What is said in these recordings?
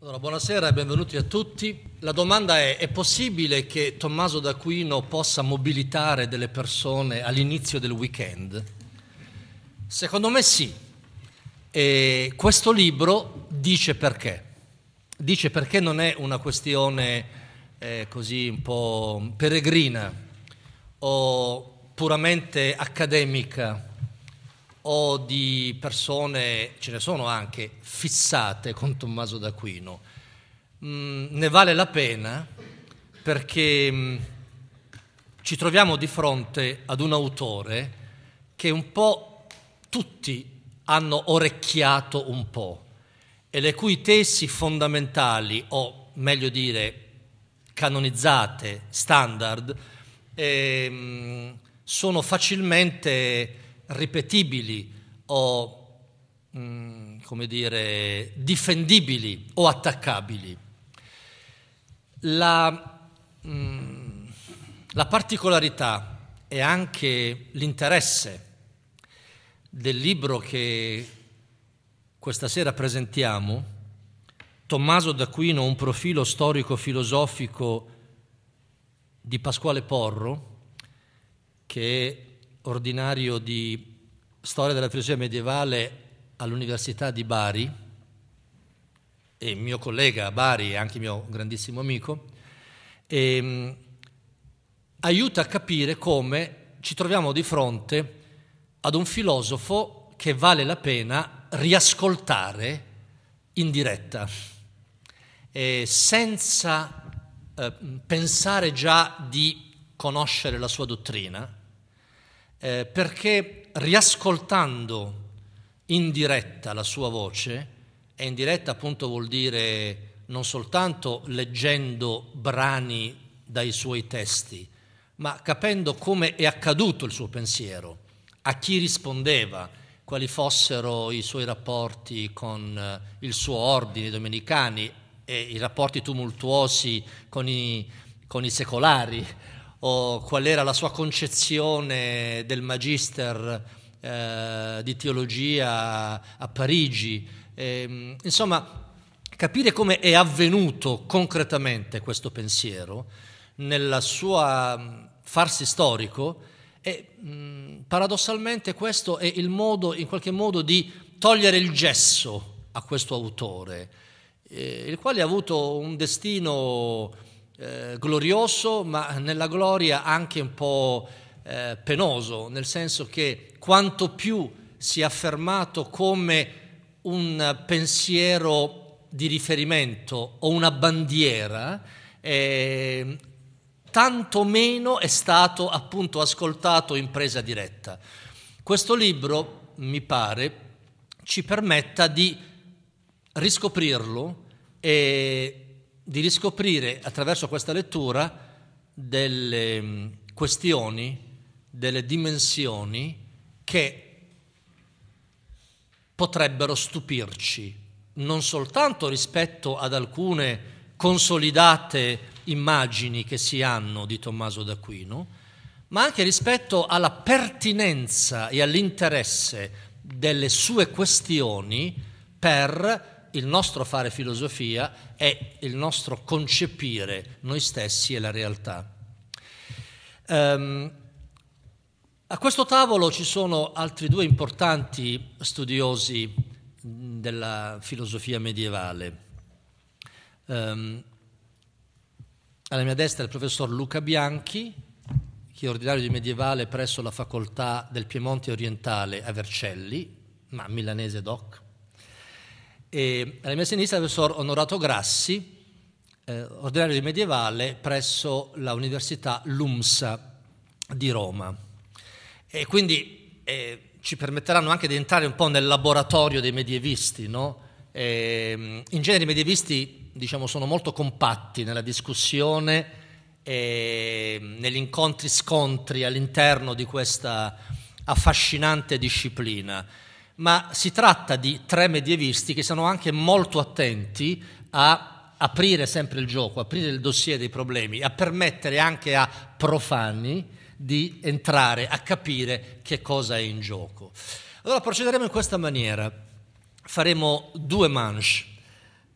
Allora, buonasera e benvenuti a tutti. La domanda è, è possibile che Tommaso d'Aquino possa mobilitare delle persone all'inizio del weekend? Secondo me sì. E questo libro dice perché. Dice perché non è una questione eh, così un po' peregrina o puramente accademica o di persone, ce ne sono anche, fissate con Tommaso d'Aquino. Mm, ne vale la pena perché mm, ci troviamo di fronte ad un autore che un po' tutti hanno orecchiato un po' e le cui tesi fondamentali, o meglio dire canonizzate, standard, eh, sono facilmente ripetibili o, mh, mm, come dire, difendibili o attaccabili. La, mh, mm, la particolarità e anche l'interesse del libro che questa sera presentiamo, Tommaso d'Aquino, un profilo storico-filosofico di Pasquale Porro, che ordinario di storia della filosofia medievale all'Università di Bari e mio collega a Bari e anche mio grandissimo amico, e, ehm, aiuta a capire come ci troviamo di fronte ad un filosofo che vale la pena riascoltare in diretta, e senza eh, pensare già di conoscere la sua dottrina, eh, perché riascoltando in diretta la sua voce, e in diretta appunto vuol dire non soltanto leggendo brani dai suoi testi, ma capendo come è accaduto il suo pensiero, a chi rispondeva, quali fossero i suoi rapporti con eh, il suo ordine domenicani e i rapporti tumultuosi con i, con i secolari o qual era la sua concezione del magister eh, di teologia a Parigi. E, ehm, insomma, capire come è avvenuto concretamente questo pensiero nella sua mm, farsi storico e mm, paradossalmente questo è il modo, in qualche modo, di togliere il gesso a questo autore, eh, il quale ha avuto un destino eh, glorioso, ma nella gloria anche un po' eh, penoso, nel senso che quanto più si è affermato come un pensiero di riferimento o una bandiera, eh, tanto meno è stato appunto ascoltato in presa diretta. Questo libro, mi pare, ci permetta di riscoprirlo e di riscoprire attraverso questa lettura delle mm, questioni, delle dimensioni che potrebbero stupirci, non soltanto rispetto ad alcune consolidate immagini che si hanno di Tommaso d'Aquino, ma anche rispetto alla pertinenza e all'interesse delle sue questioni per il nostro fare filosofia è il nostro concepire noi stessi e la realtà. Um, a questo tavolo ci sono altri due importanti studiosi della filosofia medievale. Um, alla mia destra il professor Luca Bianchi, che è ordinario di medievale presso la facoltà del Piemonte orientale a Vercelli, ma milanese doc e alla mia sinistra il professor Onorato Grassi, eh, ordinario di medievale presso l'Università LUMSA di Roma. E quindi eh, ci permetteranno anche di entrare un po' nel laboratorio dei medievisti, no? eh, in genere i medievisti diciamo, sono molto compatti nella discussione e negli incontri scontri all'interno di questa affascinante disciplina ma si tratta di tre medievisti che sono anche molto attenti a aprire sempre il gioco, aprire il dossier dei problemi, a permettere anche a profani di entrare, a capire che cosa è in gioco. Allora procederemo in questa maniera, faremo due manche.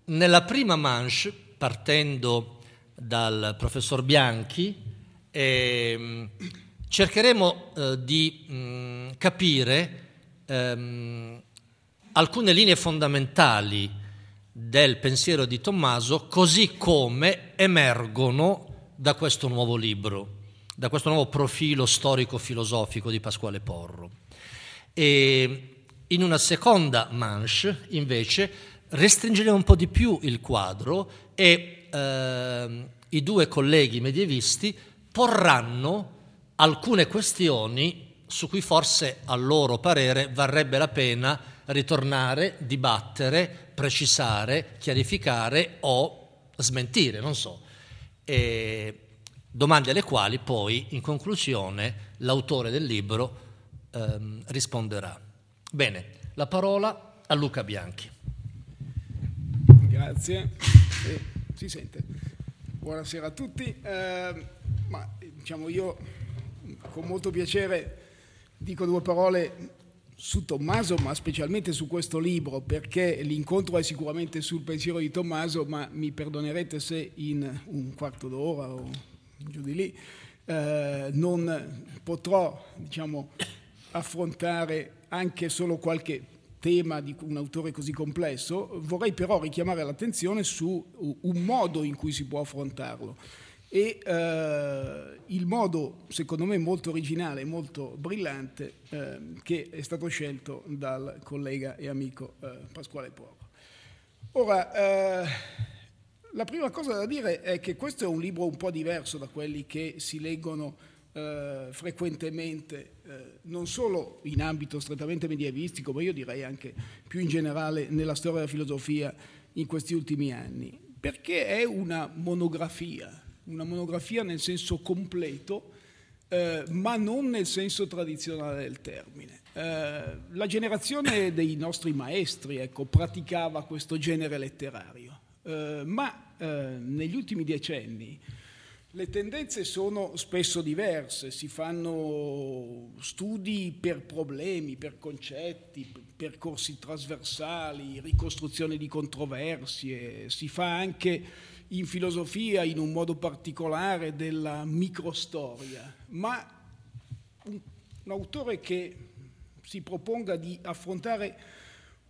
Nella prima manche, partendo dal professor Bianchi, eh, cercheremo eh, di mh, mm, capire ehm, alcune linee fondamentali del pensiero di Tommaso, così come emergono da questo nuovo libro, da questo nuovo profilo storico-filosofico di Pasquale Porro. E in una seconda manche, invece, restringeremo un po' di più il quadro e ehm, i due colleghi medievisti porranno alcune questioni su cui forse a loro parere varrebbe la pena ritornare, dibattere, precisare, chiarificare o smentire, non so. E domande alle quali poi in conclusione l'autore del libro ehm, risponderà. Bene, la parola a Luca Bianchi. Grazie. Eh, si sente. Buonasera a tutti. Eh, ma, diciamo io con molto piacere dico due parole su Tommaso, ma specialmente su questo libro, perché l'incontro è sicuramente sul pensiero di Tommaso, ma mi perdonerete se in un quarto d'ora o giù di lì eh, non potrò diciamo, affrontare anche solo qualche tema di un autore così complesso, vorrei però richiamare l'attenzione su un modo in cui si può affrontarlo e eh, il modo, secondo me, molto originale molto brillante eh, che è stato scelto dal collega e amico eh, Pasquale Porro. Ora, eh, la prima cosa da dire è che questo è un libro un po' diverso da quelli che si leggono eh, frequentemente, eh, non solo in ambito strettamente medievistico, ma io direi anche più in generale nella storia della filosofia in questi ultimi anni, perché è una monografia, una monografia nel senso completo, eh, ma non nel senso tradizionale del termine. Eh, la generazione dei nostri maestri ecco, praticava questo genere letterario, eh, ma eh, negli ultimi decenni le tendenze sono spesso diverse, si fanno studi per problemi, per concetti, percorsi trasversali, ricostruzione di controversie, si fa anche in filosofia in un modo particolare della microstoria, ma un, un autore che si proponga di affrontare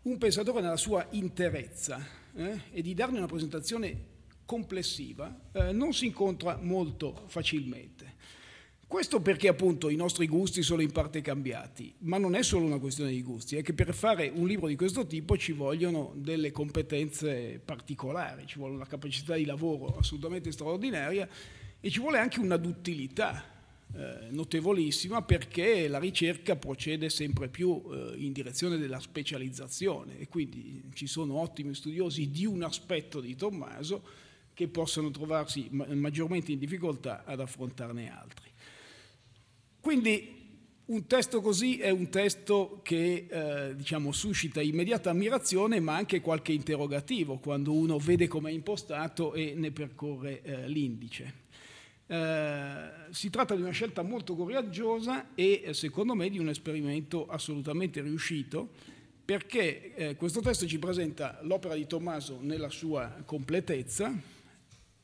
un pensatore nella sua interezza eh, e di dargli una presentazione complessiva eh, non si incontra molto facilmente. Questo perché appunto i nostri gusti sono in parte cambiati, ma non è solo una questione di gusti, è che per fare un libro di questo tipo ci vogliono delle competenze particolari, ci vuole una capacità di lavoro assolutamente straordinaria e ci vuole anche una duttilità eh, notevolissima perché la ricerca procede sempre più eh, in direzione della specializzazione e quindi ci sono ottimi studiosi di un aspetto di Tommaso che possono trovarsi ma maggiormente in difficoltà ad affrontarne altri. Quindi un testo così è un testo che eh, diciamo, suscita immediata ammirazione ma anche qualche interrogativo quando uno vede come è impostato e ne percorre eh, l'indice. Eh, si tratta di una scelta molto coraggiosa e secondo me di un esperimento assolutamente riuscito perché eh, questo testo ci presenta l'opera di Tommaso nella sua completezza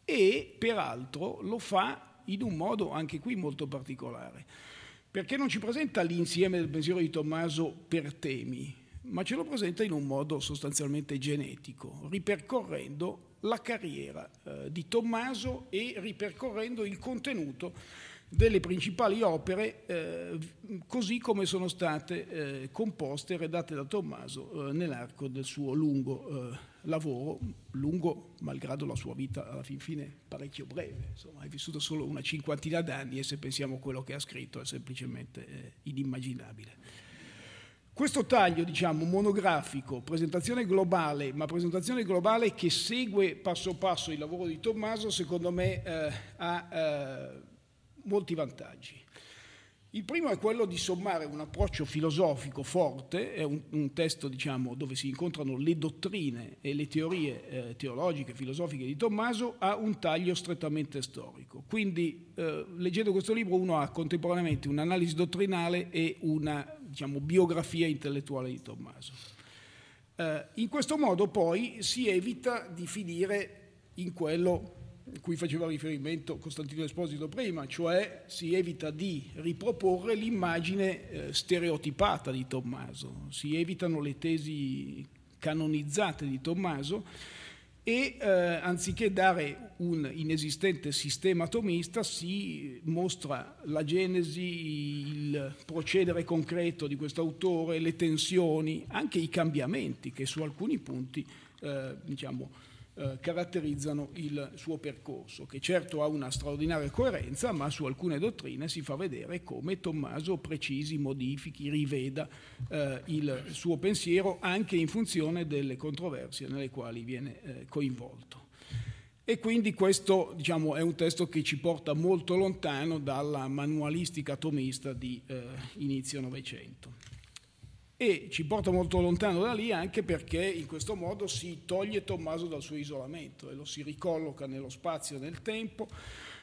e peraltro lo fa in un modo anche qui molto particolare perché non ci presenta l'insieme del pensiero di Tommaso per temi, ma ce lo presenta in un modo sostanzialmente genetico, ripercorrendo la carriera eh, di Tommaso e ripercorrendo il contenuto delle principali opere eh, così come sono state eh, composte e redatte da Tommaso eh, nell'arco del suo lungo eh, lavoro, lungo malgrado la sua vita alla fin fine parecchio breve, insomma è vissuto solo una cinquantina d'anni e se pensiamo a quello che ha scritto è semplicemente eh, inimmaginabile. Questo taglio, diciamo, monografico, presentazione globale, ma presentazione globale che segue passo passo il lavoro di Tommaso, secondo me eh, ha molti vantaggi. Il primo è quello di sommare un approccio filosofico forte, è un, un testo diciamo, dove si incontrano le dottrine e le teorie eh, teologiche e filosofiche di Tommaso, a un taglio strettamente storico. Quindi eh, leggendo questo libro uno ha contemporaneamente un'analisi dottrinale e una diciamo, biografia intellettuale di Tommaso. Eh, in questo modo poi si evita di finire in quello cui faceva riferimento Costantino Esposito prima, cioè si evita di riproporre l'immagine eh, stereotipata di Tommaso, si evitano le tesi canonizzate di Tommaso e eh, anziché dare un inesistente sistema atomista si mostra la genesi, il procedere concreto di questo autore, le tensioni, anche i cambiamenti che su alcuni punti eh, diciamo, eh, caratterizzano il suo percorso, che certo ha una straordinaria coerenza, ma su alcune dottrine si fa vedere come Tommaso precisi, modifichi, riveda eh, il suo pensiero anche in funzione delle controversie nelle quali viene eh, coinvolto. E quindi questo diciamo, è un testo che ci porta molto lontano dalla manualistica atomista di eh, inizio Novecento e ci porta molto lontano da lì anche perché in questo modo si toglie Tommaso dal suo isolamento e lo si ricolloca nello spazio e nel tempo,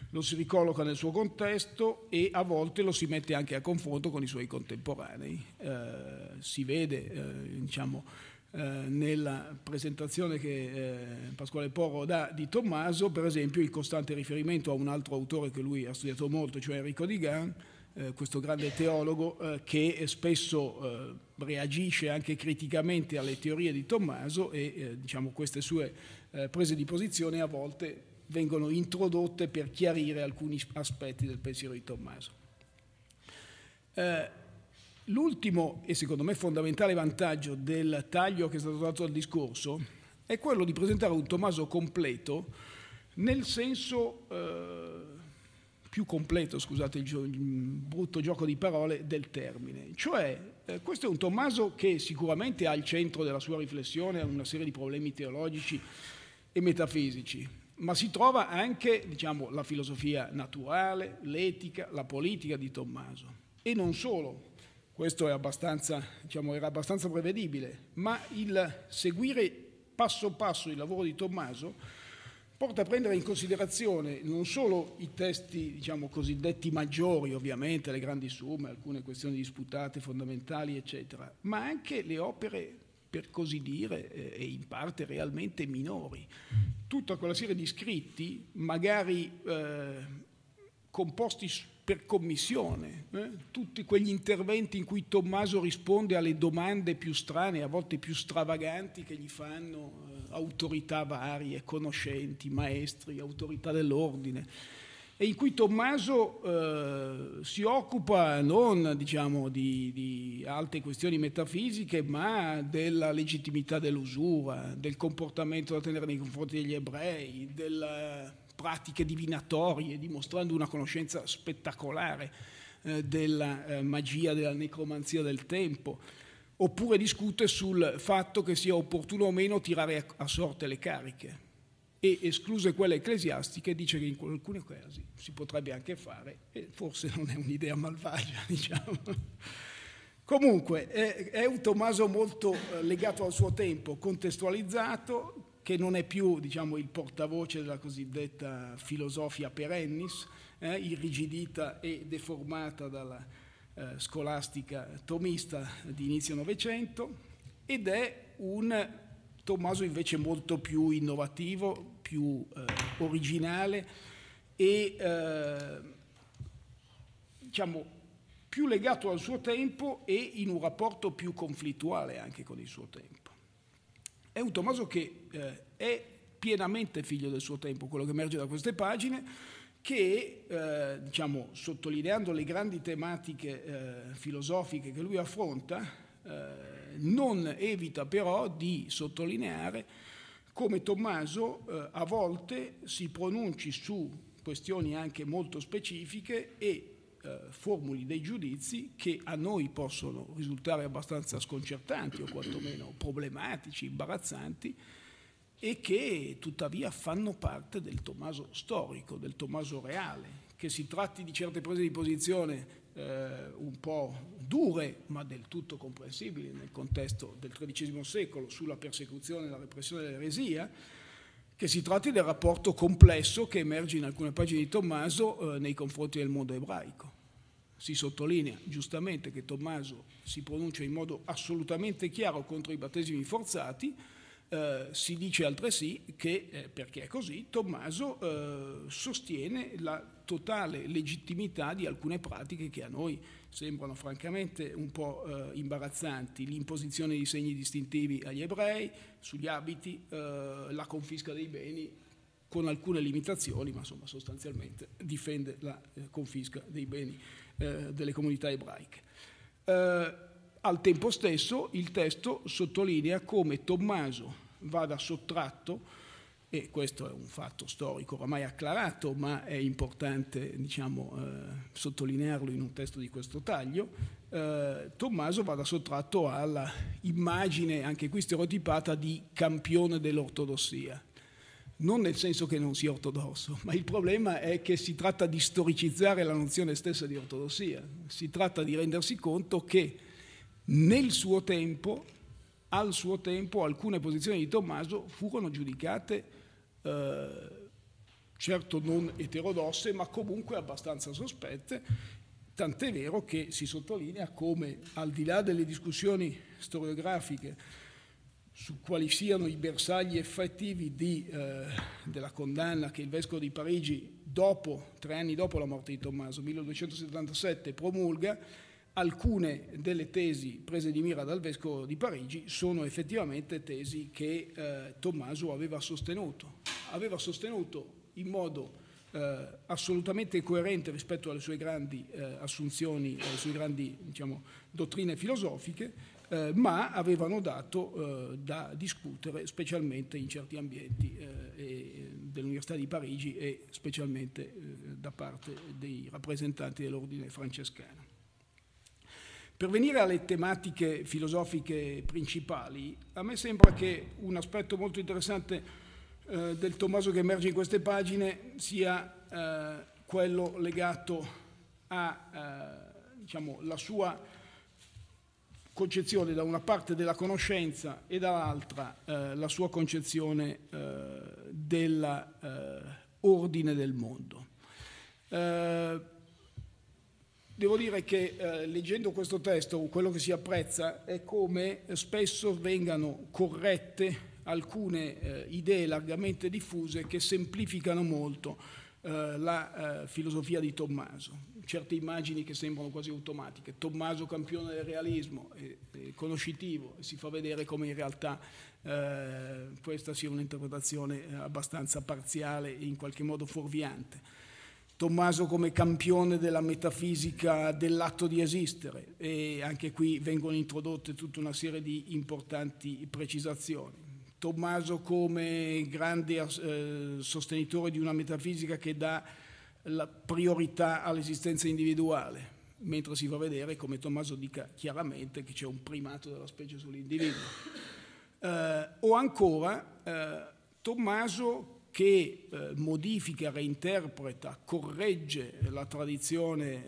lo si ricolloca nel suo contesto e a volte lo si mette anche a confronto con i suoi contemporanei. Eh, si vede, eh, diciamo, eh, nella presentazione che eh, Pasquale Porro dà di Tommaso, per esempio, il costante riferimento a un altro autore che lui ha studiato molto, cioè Enrico Di Gan, eh, questo grande teologo eh, che spesso eh, reagisce anche criticamente alle teorie di Tommaso e eh, diciamo, queste sue eh, prese di posizione a volte vengono introdotte per chiarire alcuni aspetti del pensiero di Tommaso. l'ultimo e secondo me fondamentale vantaggio del taglio che è stato dato al discorso è quello di presentare un Tommaso completo nel senso più completo, scusate il, gio, il, brutto gioco di parole, del termine. Cioè, eh, questo è un Tommaso che sicuramente ha al centro della sua riflessione una serie di problemi teologici e metafisici, ma si trova anche diciamo, la filosofia naturale, l'etica, la politica di Tommaso. E non solo, questo abbastanza, diciamo, era abbastanza prevedibile, ma il seguire passo passo il lavoro di Tommaso porta a prendere in considerazione non solo i testi diciamo, cosiddetti maggiori, ovviamente le grandi somme, alcune questioni disputate, fondamentali, eccetera, ma anche le opere, per così dire, eh, e in parte realmente minori. Tutta quella serie di scritti, magari eh, composti per commissione, eh? tutti quegli interventi in cui Tommaso risponde alle domande più strane, a volte più stravaganti che gli fanno eh, autorità varie, conoscenti, maestri, autorità dell'ordine, e in cui Tommaso eh, si occupa non diciamo, di, di alte questioni metafisiche, ma della legittimità dell'usura, del comportamento da tenere nei confronti degli ebrei, della pratiche divinatorie, dimostrando una conoscenza spettacolare eh, della eh, magia, della necromanzia del tempo, oppure discute sul fatto che sia opportuno o meno tirare a, a sorte le cariche e escluse quelle ecclesiastiche dice che in alcuni casi si potrebbe anche fare e forse non è un'idea malvagia, diciamo. Comunque, è un Tommaso molto eh, legato al suo tempo, contestualizzato, che non è più diciamo, il portavoce della cosiddetta filosofia perennis, eh, irrigidita e deformata dalla eh, scolastica tomista di inizio Novecento, ed è un Tommaso invece molto più innovativo, più eh, originale e eh, diciamo, più legato al suo tempo e in un rapporto più conflittuale anche con il suo tempo. È un Tommaso che eh, è pienamente figlio del suo tempo, quello che emerge da queste pagine, che, eh, diciamo, sottolineando le grandi tematiche eh, filosofiche che lui affronta, eh, non evita però di sottolineare come Tommaso eh, a volte si pronunci su questioni anche molto specifiche e eh, formuli dei giudizi che a noi possono risultare abbastanza sconcertanti o quantomeno problematici, imbarazzanti e che tuttavia fanno parte del Tommaso storico, del Tommaso reale, che si tratti di certe prese di posizione eh, un po' dure ma del tutto comprensibili nel contesto del XIII secolo sulla persecuzione e la repressione dell'eresia, che si tratti del rapporto complesso che emerge in alcune pagine di Tommaso eh, nei confronti del mondo ebraico. Si sottolinea giustamente che Tommaso si pronuncia in modo assolutamente chiaro contro i battesimi forzati, eh, si dice altresì che, eh, perché è così, Tommaso eh, sostiene la totale legittimità di alcune pratiche che a noi sembrano francamente un po' eh, imbarazzanti, l'imposizione di segni distintivi agli ebrei, sugli abiti, eh, la confisca dei beni con alcune limitazioni, ma insomma sostanzialmente difende la eh, confisca dei beni eh, delle comunità ebraiche. Eh, al tempo stesso il testo sottolinea come Tommaso vada sottratto e questo è un fatto storico oramai acclarato, ma è importante diciamo, eh, sottolinearlo in un testo di questo taglio, eh, Tommaso vada sottratto alla immagine, anche qui stereotipata, di campione dell'ortodossia. Non nel senso che non sia ortodosso, ma il problema è che si tratta di storicizzare la nozione stessa di ortodossia, si tratta di rendersi conto che nel suo tempo, al suo tempo, alcune posizioni di Tommaso furono giudicate eh, certo non eterodosse, ma comunque abbastanza sospette, tant'è vero che si sottolinea come al di là delle discussioni storiografiche su quali siano i bersagli effettivi di, eh, della condanna che il vescovo di Parigi, dopo, tre anni dopo la morte di Tommaso, 1277, promulga, alcune delle tesi prese di mira dal vescovo di Parigi sono effettivamente tesi che eh, Tommaso aveva sostenuto. Aveva sostenuto in modo eh, assolutamente coerente rispetto alle sue grandi eh, assunzioni, alle sue grandi diciamo, dottrine filosofiche, eh, ma avevano dato eh, da discutere specialmente in certi ambienti eh, dell'Università di Parigi e specialmente da parte dei rappresentanti dell'ordine francescano. Per venire alle tematiche filosofiche principali, a me sembra che un aspetto molto interessante eh, del Tommaso che emerge in queste pagine sia eh, quello legato alla eh, diciamo, sua concezione da una parte della conoscenza e dall'altra eh, la sua concezione eh, dell'ordine eh, del mondo. Devo dire che eh, leggendo questo testo quello che si apprezza è come spesso vengano corrette alcune eh, idee largamente diffuse che semplificano molto eh, la eh, filosofia di Tommaso, certe immagini che sembrano quasi automatiche. Tommaso campione del realismo, è, è conoscitivo, e si fa vedere come in realtà eh, questa sia un'interpretazione eh, abbastanza parziale e in qualche modo fuorviante. Tommaso come campione della metafisica dell'atto di esistere e anche qui vengono introdotte tutta una serie di importanti precisazioni. Tommaso come grande eh, sostenitore di una metafisica che dà la priorità all'esistenza individuale, mentre si fa vedere, come Tommaso dica chiaramente, che c'è un primato della specie sull'individuo. Eh, o ancora eh, Tommaso che eh, modifica, reinterpreta, corregge la tradizione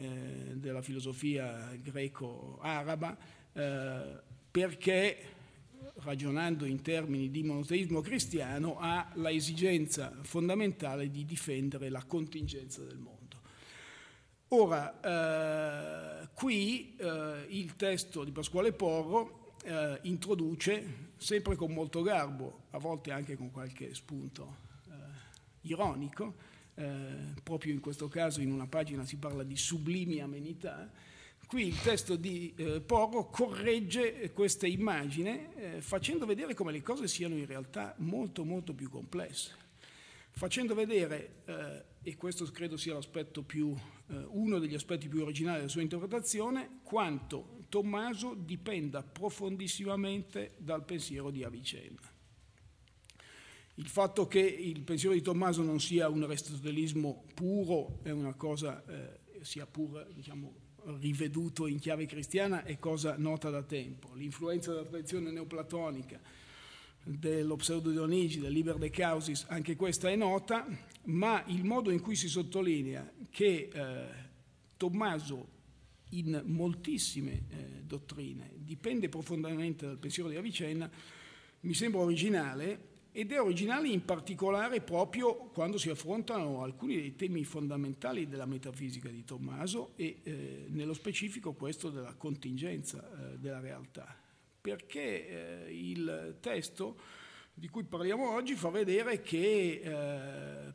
eh, della filosofia greco-araba eh, perché ragionando in termini di monoteismo cristiano ha la esigenza fondamentale di difendere la contingenza del mondo. Ora, eh, qui eh, il testo di Pasquale Porro eh, introduce, sempre con molto garbo, a volte anche con qualche spunto ironico, eh, proprio in questo caso in una pagina si parla di sublimi amenità, Qui il testo di eh, Porro corregge questa immagine eh, facendo vedere come le cose siano in realtà molto molto più complesse, facendo vedere, eh, e questo credo sia più, eh, uno degli aspetti più originali della sua interpretazione, quanto Tommaso dipenda profondissimamente dal pensiero di Avicenna. Il fatto che il pensiero di Tommaso non sia un aristotelismo puro è una cosa, eh, sia pur diciamo, riveduto in chiave cristiana, è cosa nota da tempo. L'influenza della tradizione neoplatonica, dello pseudo Dionigi, del Liber de Causis, anche questa è nota, ma il modo in cui si sottolinea che eh, Tommaso in moltissime eh, dottrine dipende profondamente dal pensiero di Avicenna mi sembra originale ed è originale in particolare proprio quando si affrontano alcuni dei temi fondamentali della metafisica di Tommaso e eh, nello specifico questo della contingenza eh, della realtà, perché eh, il testo di cui parliamo oggi fa vedere che eh,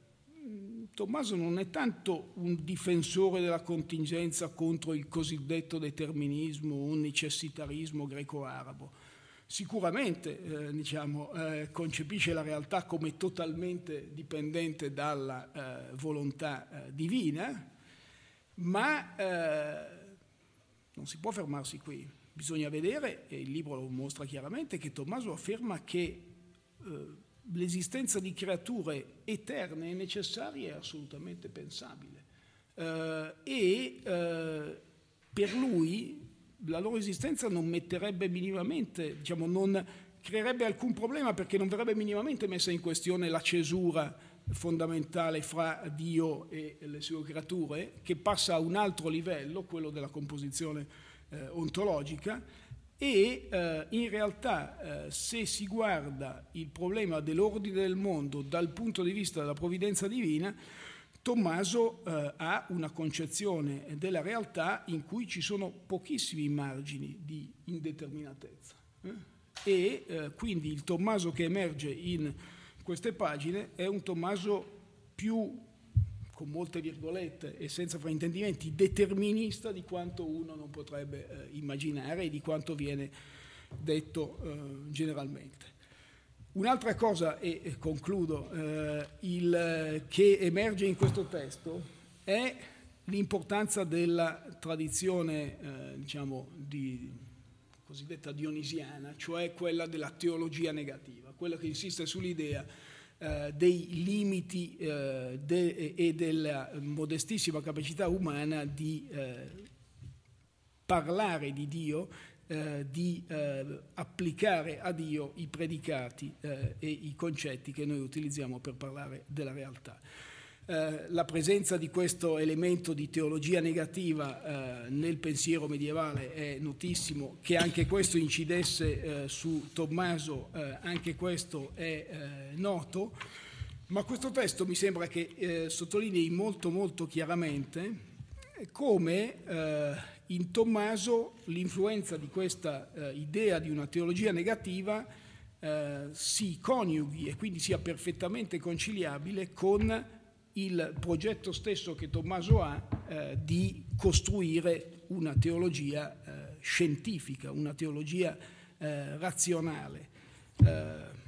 Tommaso non è tanto un difensore della contingenza contro il cosiddetto determinismo, o necessitarismo greco-arabo, sicuramente eh, diciamo, eh, concepisce la realtà come totalmente dipendente dalla eh, volontà eh, divina, ma eh, non si può fermarsi qui. Bisogna vedere, e il libro lo mostra chiaramente, che Tommaso afferma che eh, l'esistenza di creature eterne e necessarie è assolutamente pensabile. e per lui la loro esistenza non metterebbe minimamente, diciamo, non creerebbe alcun problema perché non verrebbe minimamente messa in questione la cesura fondamentale fra Dio e le sue creature, che passa a un altro livello, quello della composizione eh, ontologica, e eh, in realtà eh, se si guarda il problema dell'ordine del mondo dal punto di vista della provvidenza divina, Tommaso eh, ha una concezione della realtà in cui ci sono pochissimi margini di indeterminatezza eh? e eh, quindi il Tommaso che emerge in queste pagine è un Tommaso più, con molte virgolette e senza fraintendimenti, determinista di quanto uno non potrebbe eh, immaginare e di quanto viene detto eh, generalmente. Un'altra cosa, e concludo, eh, il, eh, che emerge in questo testo è l'importanza della tradizione, eh, diciamo, di, cosiddetta dionisiana, cioè quella della teologia negativa, quella che insiste sull'idea eh, dei limiti eh, de, e della modestissima capacità umana di eh, parlare di Dio eh, di eh, applicare a Dio i predicati eh, e i concetti che noi utilizziamo per parlare della realtà. Eh, la presenza di questo elemento di teologia negativa eh, nel pensiero medievale è notissimo, che anche questo incidesse su Tommaso, anche questo è noto, ma questo testo mi sembra che sottolinei molto molto chiaramente come in Tommaso l'influenza di questa eh, idea di una teologia negativa eh, si coniughi e quindi sia perfettamente conciliabile con il progetto stesso che Tommaso ha eh, di costruire una teologia eh, scientifica, una teologia eh, razionale. Eh,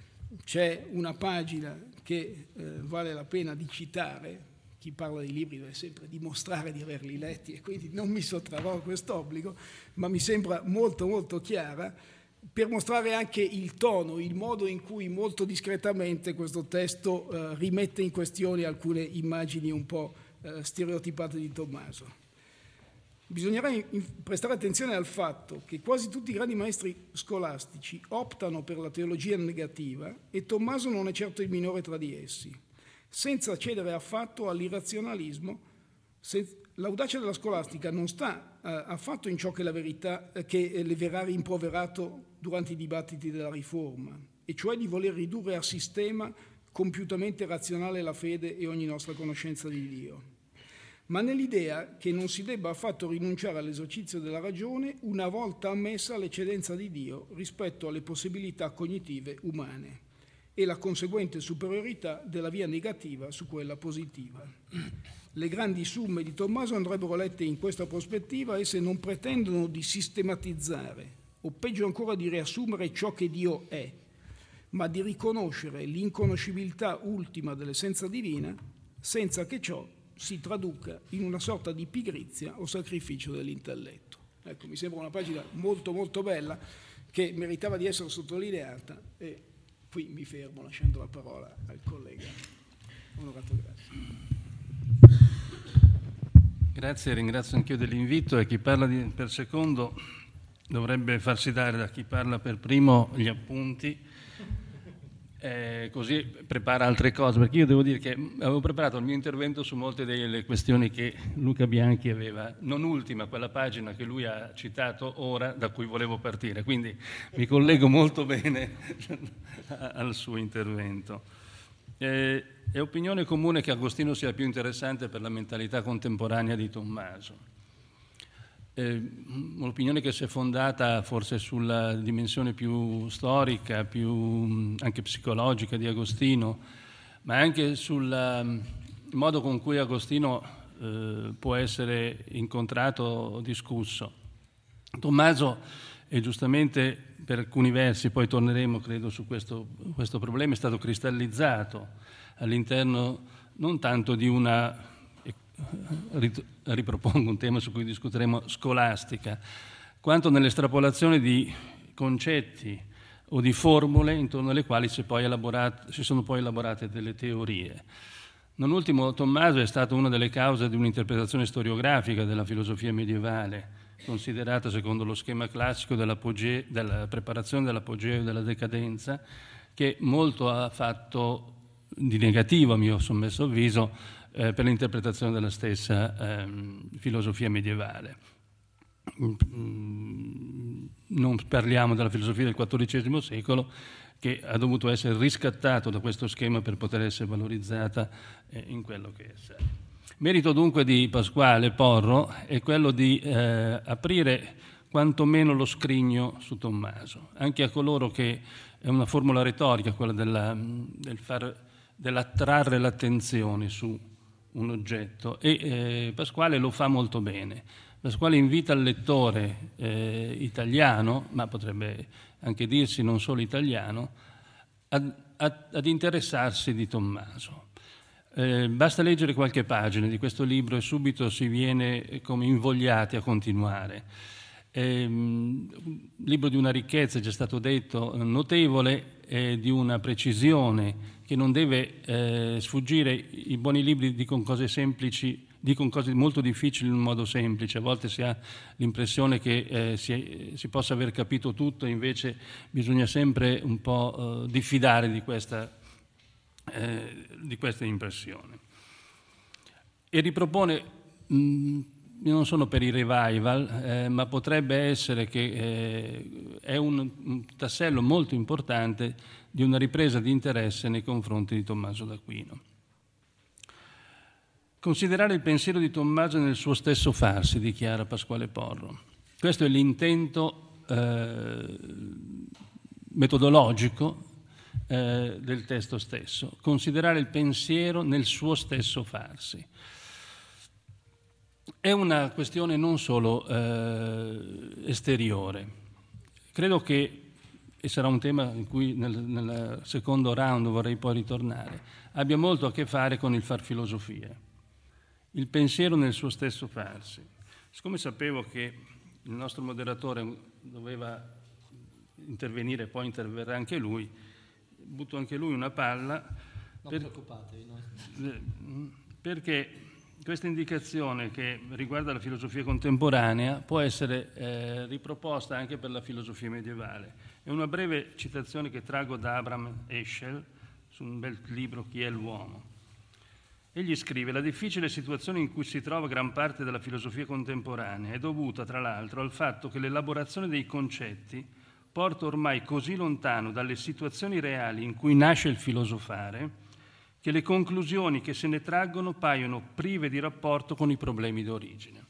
c'è una pagina che vale la pena di citare, chi parla di libri deve sempre dimostrare di averli letti e quindi non mi sottrarrò a questo obbligo, ma mi sembra molto molto chiara per mostrare anche il tono, il modo in cui molto discretamente questo testo eh, rimette in questione alcune immagini un po' eh, stereotipate di Tommaso. Bisognerà prestare attenzione al fatto che quasi tutti i grandi maestri scolastici optano per la teologia negativa e Tommaso non è certo il minore tra di essi senza cedere affatto all'irrazionalismo, se, l'audacia della scolastica non sta eh, affatto in ciò che, la verità, eh, che eh, le verrà rimproverato durante i dibattiti della Riforma, e cioè di voler ridurre a sistema compiutamente razionale la fede e ogni nostra conoscenza di Dio ma nell'idea che non si debba affatto rinunciare all'esercizio della ragione una volta ammessa l'eccedenza di Dio rispetto alle possibilità cognitive umane e la conseguente superiorità della via negativa su quella positiva. Le grandi somme di Tommaso andrebbero lette in questa prospettiva, e se non pretendono di sistematizzare, o peggio ancora di riassumere ciò che Dio è, ma di riconoscere l'inconoscibilità ultima dell'essenza divina senza che ciò si traduca in una sorta di pigrizia o sacrificio dell'intelletto. Ecco, mi sembra una pagina molto molto bella che meritava di essere sottolineata e qui mi fermo lasciando la parola al collega Onorato Grazie. Grazie, ringrazio anch'io dell'invito e chi parla di, per secondo dovrebbe farsi dare da chi parla per primo gli appunti eh, così prepara altre cose, perché io devo dire che avevo preparato il mio intervento su molte delle questioni che Luca Bianchi aveva, non ultima quella pagina che lui ha citato ora da cui volevo partire, quindi mi collego molto bene al suo intervento. Eh, è opinione comune che Agostino sia più interessante per la mentalità contemporanea di Tommaso eh, un'opinione che si è fondata forse sulla dimensione più storica, più anche psicologica di Agostino, ma anche sul ehm, modo con cui Agostino eh, può essere incontrato o discusso. Tommaso, e giustamente per alcuni versi, poi torneremo credo su questo, questo problema, è stato cristallizzato all'interno non tanto di una ripropongo un tema su cui discuteremo, scolastica, quanto nell'estrapolazione di concetti o di formule intorno alle quali si, si sono poi elaborate delle teorie. Non ultimo, Tommaso è stato una delle cause di un'interpretazione storiografica della filosofia medievale, considerata secondo lo schema classico della preparazione dell'apogeo e della decadenza, che molto ha fatto di negativo, a mio sommesso avviso, eh, per l'interpretazione della stessa ehm, filosofia medievale. Mm, non parliamo della filosofia del XIV secolo che ha dovuto essere riscattato da questo schema per poter essere valorizzata eh, in quello che è serve. Merito dunque di Pasquale Porro è quello di eh, aprire quantomeno lo scrigno su Tommaso, anche a coloro che è una formula retorica quella della, mm, del far, dell'attrarre l'attenzione su un oggetto e eh, Pasquale lo fa molto bene. Pasquale invita il lettore eh, italiano, ma potrebbe anche dirsi non solo italiano, ad, ad, ad interessarsi di Tommaso. Eh, basta leggere qualche pagina di questo libro e subito si viene eh, come invogliati a continuare. Ehm, un libro di una ricchezza, già stato detto, notevole, eh, di una precisione che non deve eh, sfuggire. I buoni libri dicono cose semplici, dicono cose molto difficili in un modo semplice. A volte si ha l'impressione che eh, si, si, possa aver capito tutto, invece bisogna sempre un po' eh, diffidare di questa, eh, di questa impressione. E ripropone mh, mm, io non sono per i revival, eh, ma potrebbe essere che eh, è un, un, tassello molto importante di una ripresa di interesse nei confronti di Tommaso d'Aquino. Considerare il pensiero di Tommaso nel suo stesso farsi, dichiara Pasquale Porro. Questo è l'intento eh, metodologico eh, del testo stesso, considerare il pensiero nel suo stesso farsi è una questione non solo eh, esteriore. Credo che, e sarà un tema in cui nel, nel, secondo round vorrei poi ritornare, abbia molto a che fare con il far filosofia, il pensiero nel suo stesso farsi. Siccome sapevo che il nostro moderatore doveva intervenire, poi interverrà anche lui, butto anche lui una palla. Non per... preoccupatevi. No? Eh, perché questa indicazione che riguarda la filosofia contemporanea può essere eh, riproposta anche per la filosofia medievale. È una breve citazione che trago da Abraham Eschel su un bel libro Chi è l'uomo. Egli scrive la difficile situazione in cui si trova gran parte della filosofia contemporanea è dovuta, tra l'altro, al fatto che l'elaborazione dei concetti porta ormai così lontano dalle situazioni reali in cui nasce il filosofare, che le conclusioni che se ne traggono paiono prive di rapporto con i problemi d'origine.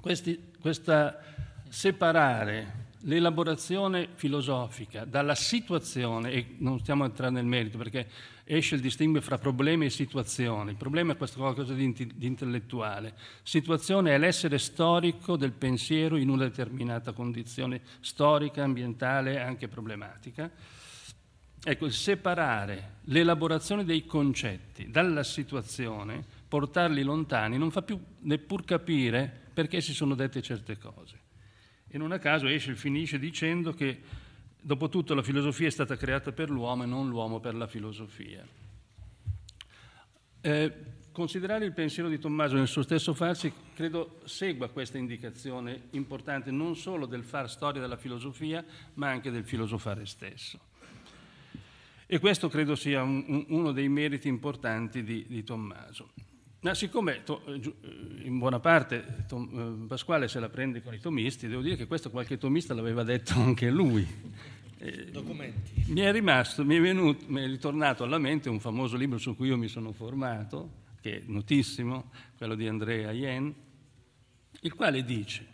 Questi, questa separare l'elaborazione filosofica dalla situazione, e non stiamo entrare nel merito perché esce il distinguo fra problemi e situazione, il problema è qualcosa di, di intellettuale, situazione è l'essere storico del pensiero in una determinata condizione storica, ambientale e anche problematica, Ecco, separare l'elaborazione dei concetti dalla situazione, portarli lontani, non fa più neppur capire perché si sono dette certe cose. E non a caso Eschel finisce dicendo che dopo tutto, la filosofia è stata creata per l'uomo e non l'uomo per la filosofia. Eh, considerare il pensiero di Tommaso nel suo stesso farsi credo segua questa indicazione importante non solo del far storia della filosofia ma anche del filosofare stesso. E questo credo sia un, un, uno dei meriti importanti di, di Tommaso. Ma siccome to, eh, eh, in buona parte Tom, eh, Pasquale se la prende con i tomisti, devo dire che questo qualche tomista l'aveva detto anche lui. Eh, mi è rimasto, mi è, venuto, mi è ritornato alla mente un famoso libro su cui io mi sono formato, che è notissimo, quello di Andrea Yen, il quale dice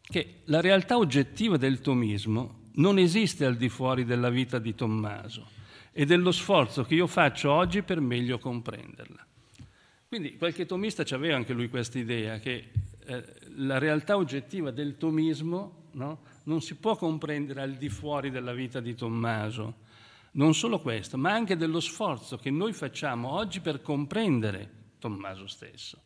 che la realtà oggettiva del tomismo non esiste al di fuori della vita di Tommaso, e dello sforzo che io faccio oggi per meglio comprenderla. Quindi qualche tomista aveva anche lui questa idea che eh, la realtà oggettiva del tomismo no, non si può comprendere al di fuori della vita di Tommaso. Non solo questo, ma anche dello sforzo che noi facciamo oggi per comprendere Tommaso stesso.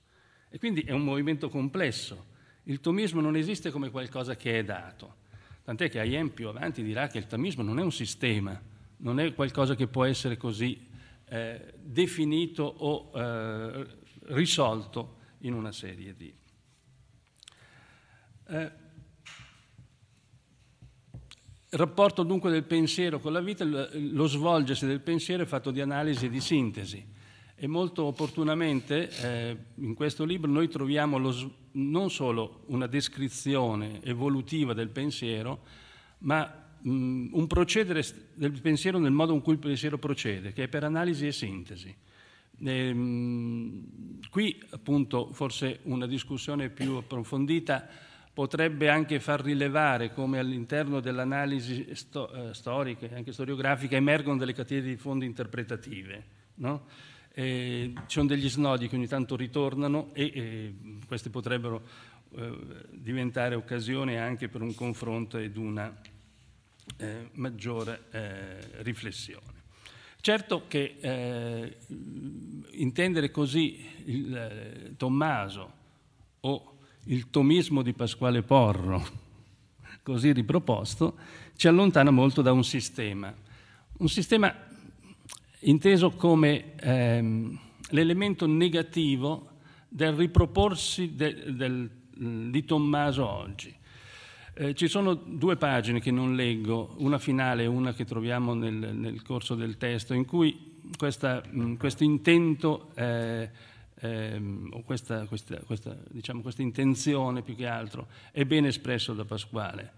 E quindi è un movimento complesso. Il tomismo non esiste come qualcosa che è dato. Tant'è che Aien più avanti dirà che il tomismo non è un sistema, non è qualcosa che può essere così eh, definito o eh, risolto in una serie di... Eh, il rapporto dunque del pensiero con la vita, lo svolgersi del pensiero è fatto di analisi e di sintesi e molto opportunamente eh, in questo libro noi troviamo lo, non solo una descrizione evolutiva del pensiero, ma Mm, un procedere del pensiero nel modo in cui il pensiero procede, che è per analisi e sintesi. Ehm, qui appunto forse una discussione più approfondita potrebbe anche far rilevare come all'interno dell'analisi sto- eh, storica e anche storiografica emergono delle catene di fondo interpretative. No? E, ci sono degli snodi che ogni tanto ritornano e eh, queste potrebbero eh, diventare occasione anche per un confronto ed una eh, maggiore eh, riflessione. Certo che eh, intendere così il eh, Tommaso o il tomismo di Pasquale Porro, così riproposto, ci allontana molto da un sistema. Un sistema inteso come ehm, l'elemento negativo del riproporsi de, del, di Tommaso oggi. Eh, ci sono due pagine che non leggo, una finale e una che troviamo nel, nel, corso del testo, in cui mm, questo intento eh, eh, questa, questa, diciamo, intenzione più che altro è ben espresso da Pasquale.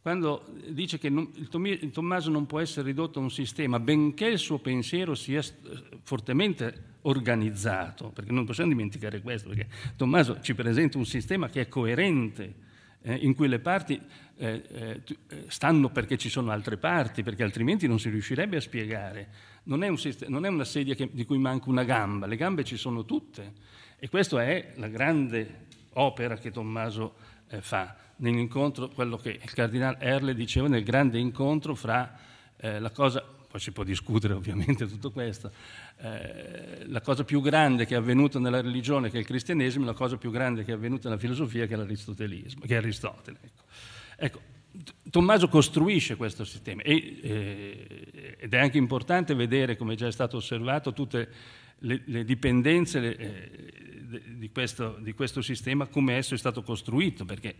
Quando dice che non, il, Tom, il Tommaso non può essere ridotto a un sistema, benché il suo pensiero sia fortemente organizzato, perché non possiamo dimenticare questo, perché Tommaso ci presenta un sistema che è coerente eh, in cui le parti eh, eh, eh, stanno perché ci sono altre parti, perché altrimenti non si riuscirebbe a spiegare. Non è, un sistema, non è una sedia che, di cui manca una gamba, le gambe ci sono tutte. E questa è la grande opera che Tommaso eh, fa, nell'incontro, quello che il cardinale Erle diceva, nel grande incontro fra la cosa poi si può discutere ovviamente tutto questo, eh, la cosa più grande che è avvenuta nella religione che è il cristianesimo, la cosa più grande che è avvenuta nella filosofia che è l'aristotelismo, che è Aristotele. Ecco. ecco Tommaso costruisce questo sistema e, eh, ed è anche importante vedere, come già è stato osservato, tutte le, le dipendenze le, eh, di, questo, di, questo, sistema, come esso è stato costruito, perché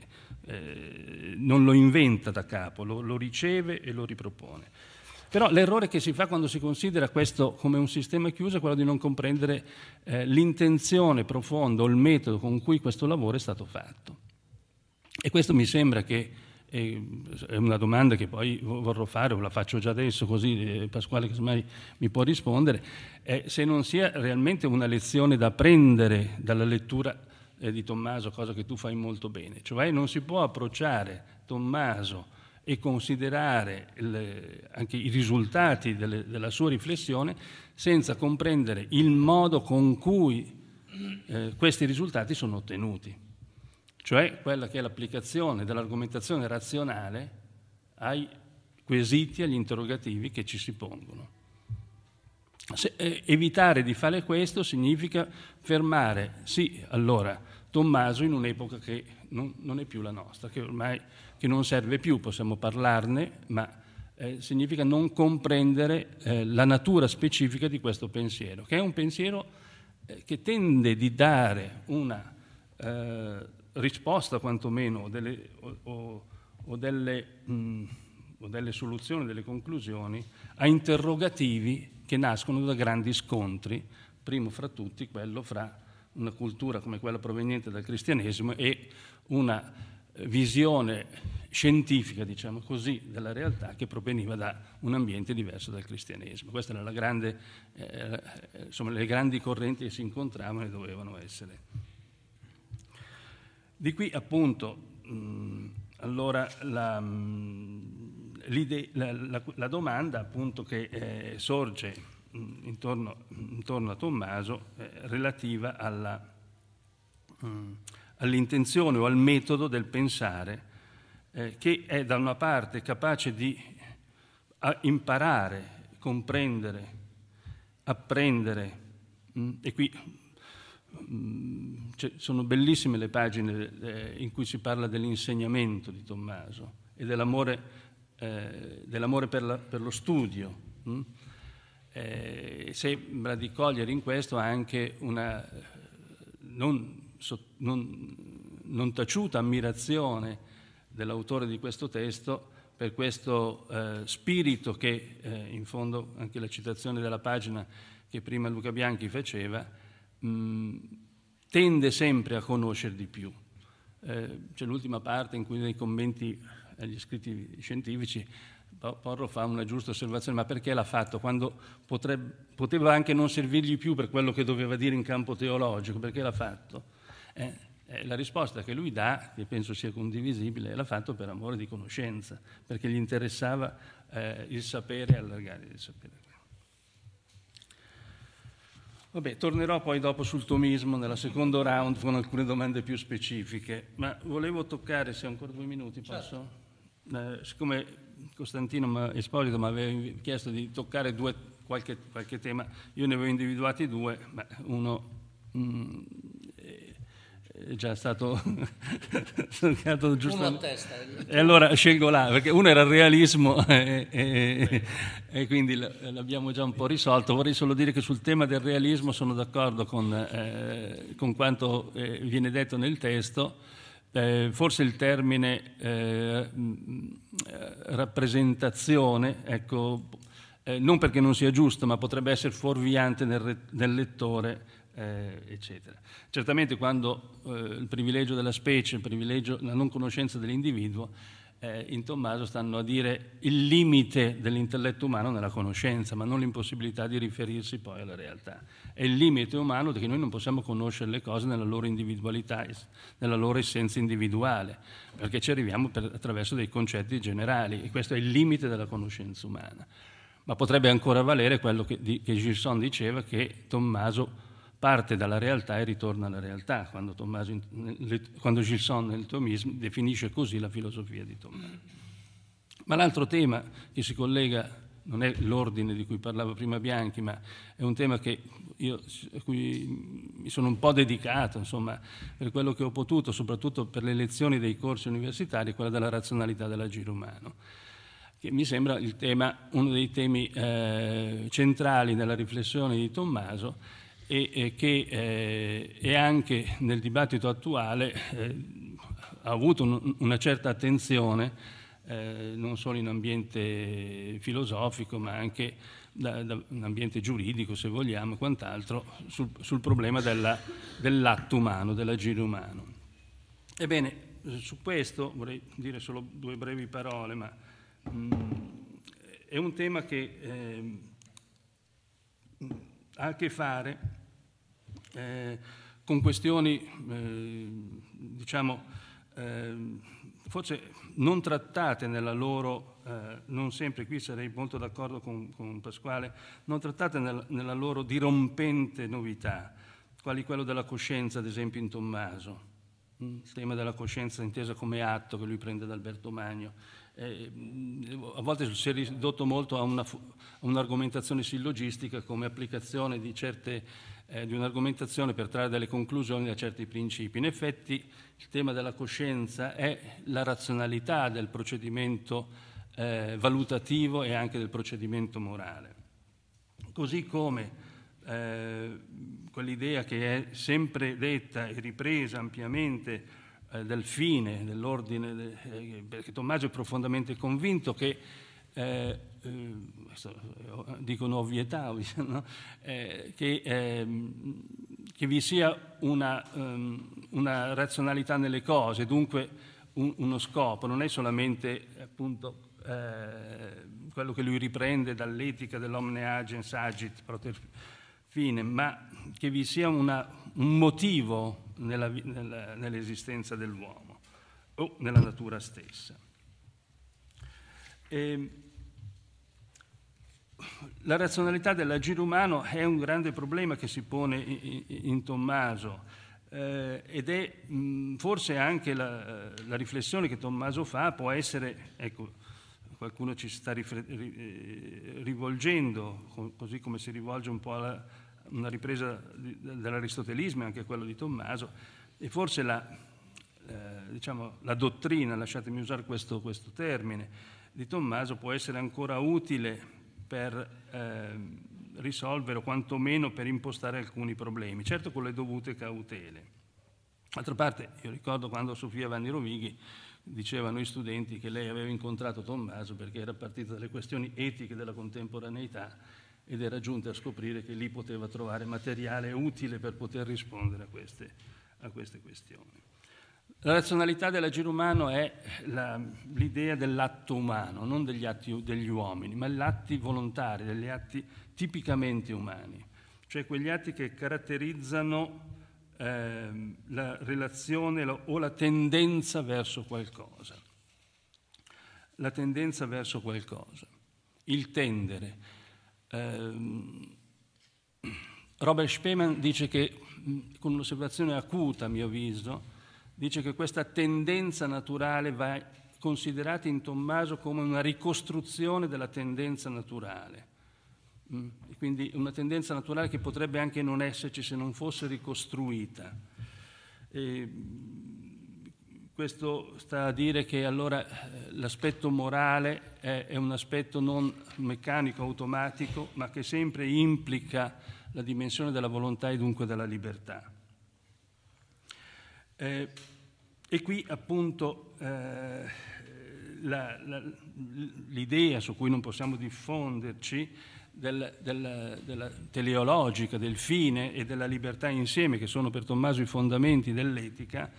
eh, non lo inventa da capo, lo, lo riceve e lo ripropone. Però l'errore che si fa quando si considera questo come un sistema chiuso è quello di non comprendere eh, l'intenzione profonda o il metodo con cui questo lavoro è stato fatto. E questo mi sembra che e eh, è una domanda che poi vorrò fare, o la faccio già adesso, così eh, Pasquale casomai mi può rispondere, è eh, se non sia realmente una lezione da prendere dalla lettura di Tommaso, cosa che tu fai molto bene, cioè non si può approcciare Tommaso e considerare le, anche i risultati delle, della sua riflessione senza comprendere il modo con cui eh, questi risultati sono ottenuti, cioè quella che è l'applicazione dell'argomentazione razionale ai quesiti, agli interrogativi che ci si pongono. Se, eh, evitare di fare questo significa fermare, sì, allora, Tommaso in un'epoca che non, non è più la nostra, che ormai che non serve più, possiamo parlarne, ma eh, significa non comprendere eh, la natura specifica di questo pensiero, che è un pensiero eh, che tende di dare una eh, risposta quantomeno o delle, o, o, o delle, mh, mm, o delle soluzioni, delle conclusioni a interrogativi che nascono da grandi scontri, primo fra tutti quello fra una cultura come quella proveniente dal cristianesimo e una visione scientifica, diciamo così, della realtà che proveniva da un ambiente diverso dal cristianesimo. Queste erano grande, eh, insomma, le grandi correnti che si incontravano e dovevano essere. Di qui appunto mh, mm, allora la, mh, mm, la, la, la, domanda appunto che eh, sorge mh, mm, intorno, intorno, a Tommaso eh, relativa alla all'intenzione o al metodo del pensare, eh, che è da una parte capace di imparare, comprendere, apprendere, mh, mm, e qui mh, mm, cioè, sono bellissime le pagine eh, in cui si parla dell'insegnamento di Tommaso e dell'amore, eh, dell'amore per, la, per, lo studio. Mh. Mm. Eh, sembra di cogliere in questo anche una non non, non taciuta ammirazione dell'autore di questo testo per questo eh, spirito che eh, in fondo anche la citazione della pagina che prima Luca Bianchi faceva mh, mm, tende sempre a conoscere di più. Eh, c'è l'ultima parte in cui nei commenti agli scritti scientifici Porro fa una giusta osservazione, ma perché l'ha fatto quando potrebbe, poteva anche non servirgli più per quello che doveva dire in campo teologico? Perché l'ha fatto? Eh, eh? la risposta che lui dà, che penso sia condivisibile, l'ha fatto per amore di conoscenza, perché gli interessava eh, il sapere e allargare il sapere. Vabbè, tornerò poi dopo sul tomismo nella secondo round con alcune domande più specifiche, ma volevo toccare, se ho ancora due minuti certo. posso? Certo. Eh, siccome Costantino Esposito mi aveva chiesto di toccare due, qualche, qualche, tema, io ne avevo individuati due, ma uno... Mh, mm, è già stato toccato giustamente. Eh. E allora scelgo là, perché uno era il realismo e, e, e, quindi l'abbiamo già un po' risolto. Vorrei solo dire che sul tema del realismo sono d'accordo con, eh, con quanto eh, viene detto nel testo. Eh, forse il termine eh, rappresentazione, ecco, eh, non perché non sia giusto, ma potrebbe essere fuorviante nel, re- nel lettore eh, eccetera. Certamente quando eh, il privilegio della specie, il privilegio, la non conoscenza dell'individuo, eh, in Tommaso stanno a dire il limite dell'intelletto umano nella conoscenza, ma non l'impossibilità di riferirsi poi alla realtà. È il limite umano perché noi non possiamo conoscere le cose nella loro individualità, nella loro essenza individuale, perché ci arriviamo per, attraverso dei concetti generali e questo è il limite della conoscenza umana. Ma potrebbe ancora valere quello che, che Gilson diceva, che Tommaso parte dalla realtà e ritorna alla realtà, quando, Tommaso, quando Gilson nel Thomismo definisce così la filosofia di Tommaso. Ma l'altro tema che si collega non è l'ordine di cui parlava prima Bianchi, ma è un tema io, a cui mi sono un po' dedicato, insomma, per quello che ho potuto, soprattutto per le lezioni dei corsi universitari, quella della razionalità dell'agire umano, che mi sembra tema, uno dei temi eh, centrali nella riflessione di Tommaso e, che eh, è anche nel dibattito attuale eh, ha avuto un, una certa attenzione eh, non solo in ambiente filosofico ma anche da, da, in ambiente giuridico se vogliamo e quant'altro sul, sul problema della, dell'atto umano, dell'agire umano. Ebbene, su questo vorrei dire solo due brevi parole, ma mh, mm, è un tema che eh, ha a che fare eh, con questioni, eh, diciamo, eh, forse non trattate nella loro, eh, non sempre, qui sarei molto d'accordo con, con Pasquale, non trattate nel, nella loro dirompente novità, quali quello della coscienza, ad esempio, in Tommaso, mm, il tema della coscienza intesa come atto che lui prende da Alberto Magno. Eh, mm, a volte si è ridotto molto a, una, a un'argomentazione sillogistica come applicazione di certe eh, di un'argomentazione per trarre delle conclusioni da certi principi. In effetti il tema della coscienza è la razionalità del procedimento eh, valutativo e anche del procedimento morale. Così come eh, quell'idea che è sempre detta e ripresa ampiamente eh, del fine, dell'ordine, eh, perché Tommaso è profondamente convinto che eh, eh, eh dicono ovvietà, diciamo, no? eh, che, ehm, che, vi sia una, um, una, razionalità nelle cose, dunque un, uno scopo, non è solamente appunto eh, quello che lui riprende dall'etica dell'omne agens agit proter fine, ma che vi sia una, un motivo nella, nella, nell'esistenza dell'uomo o nella natura stessa. E ehm, la razionalità dell'agire umano è un grande problema che si pone in, in Tommaso. Eh, ed è mh, forse anche la, la, riflessione che Tommaso fa, può essere, ecco, qualcuno ci sta rifre- eh, rivolgendo, così come si rivolge un po' alla una ripresa dell'aristotelismo e anche quello di Tommaso, e forse la, eh, diciamo, la dottrina, lasciatemi usare questo, questo termine, di Tommaso può essere ancora utile per eh, risolvere o quantomeno per impostare alcuni problemi, certo con le dovute cautele. D'altra parte, io ricordo quando Sofia Vanni Rovighi dicevano i studenti che lei aveva incontrato Tommaso perché era partita dalle questioni etiche della contemporaneità ed era giunta a scoprire che lì poteva trovare materiale utile per poter rispondere a queste, a queste questioni. La razionalità dell'agire umano è la, l'idea dell'atto umano, non degli atti degli uomini, ma gli atti volontari, degli atti tipicamente umani, cioè quegli atti che caratterizzano eh, la relazione la, o la tendenza verso qualcosa. La tendenza verso qualcosa, il tendere. Eh, Robert Speman dice che, con un'osservazione acuta a mio avviso, dice che questa tendenza naturale va considerata in Tommaso come una ricostruzione della tendenza naturale. Mm? E quindi una tendenza naturale che potrebbe anche non esserci se non fosse ricostruita. E mm, questo sta a dire che allora eh, l'aspetto morale è, è un aspetto non meccanico, automatico, ma che sempre implica la dimensione della volontà e dunque della libertà. Eh, e qui appunto eh, l'idea su cui non possiamo diffonderci del, del, della teleologica, del fine e della libertà insieme, che sono per Tommaso i fondamenti dell'etica,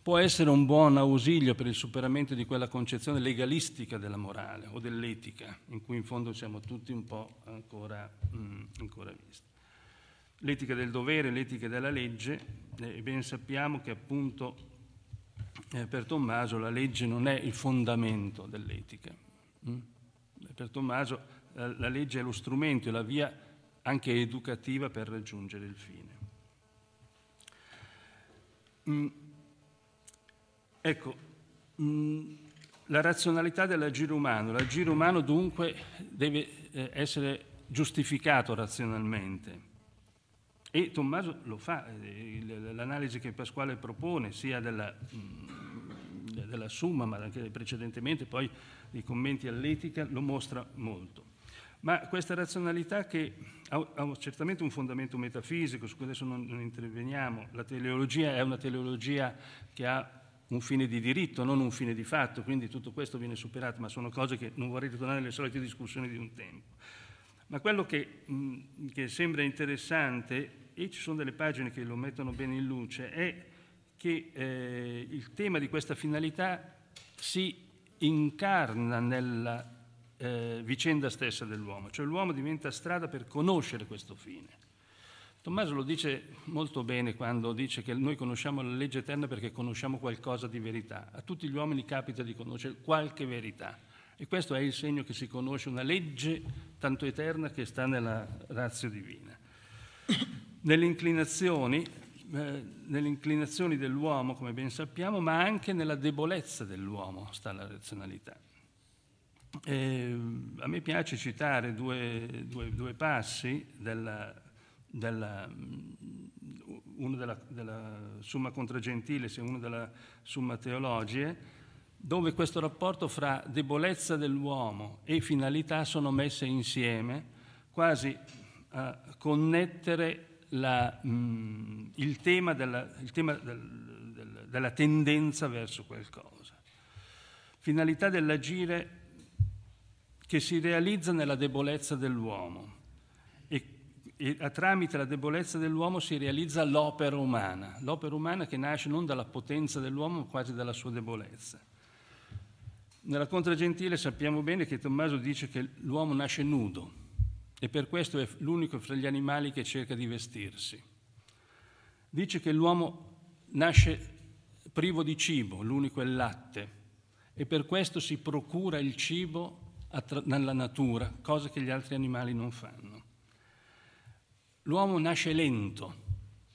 può essere un buon ausilio per il superamento di quella concezione legalistica della morale o dell'etica, in cui in fondo siamo tutti un po' ancora, mh, mm, ancora visti l'etica del dovere, l'etica della legge, eh, e ben sappiamo che appunto eh, per Tommaso la legge non è il fondamento dell'etica. Mm? Eh, per Tommaso la legge è lo strumento, è la via anche educativa per raggiungere il fine. Mm. Ecco, mm, la razionalità dell'agire umano. L'agire umano dunque deve essere giustificato razionalmente. E Tommaso lo fa, eh, l'analisi che Pasquale propone sia della, mm, della Summa, ma anche precedentemente poi dei commenti all'etica, lo mostra molto. Ma questa razionalità che ha, ha certamente un fondamento metafisico, su cui adesso non, non interveniamo, la teleologia è una teleologia che ha un fine di diritto, non un fine di fatto, quindi tutto questo viene superato, ma sono cose che non vorrei ritornare nelle solite discussioni di un tempo. Ma quello che, mm, che sembra interessante e ci sono delle pagine che lo mettono bene in luce, è che eh, il tema di questa finalità si incarna nella eh, vicenda stessa dell'uomo, cioè l'uomo diventa strada per conoscere questo fine. Tommaso lo dice molto bene quando dice che noi conosciamo la legge eterna perché conosciamo qualcosa di verità. A tutti gli uomini capita di conoscere qualche verità e questo è il segno che si conosce una legge tanto eterna che sta nella razza divina nelle inclinazioni, eh, nelle inclinazioni dell'uomo, come ben sappiamo, ma anche nella debolezza dell'uomo sta la razionalità. Eh, a me piace citare due, due, due passi della, della, mm, uno della, della Summa Contragentile e uno della Summa Teologie, dove questo rapporto fra debolezza dell'uomo e finalità sono messe insieme, quasi a connettere la, mh, mm, il tema, della, il tema del, del, della tendenza verso qualcosa. Finalità dell'agire che si realizza nella debolezza dell'uomo e, e a, tramite la debolezza dell'uomo si realizza l'opera umana, l'opera umana che nasce non dalla potenza dell'uomo ma quasi dalla sua debolezza. Nella Contra Gentile sappiamo bene che Tommaso dice che l'uomo nasce nudo e per questo è l'unico fra gli animali che cerca di vestirsi. Dice che l'uomo nasce privo di cibo, l'unico è il latte, e per questo si procura il cibo nella natura, cosa che gli altri animali non fanno. L'uomo nasce lento,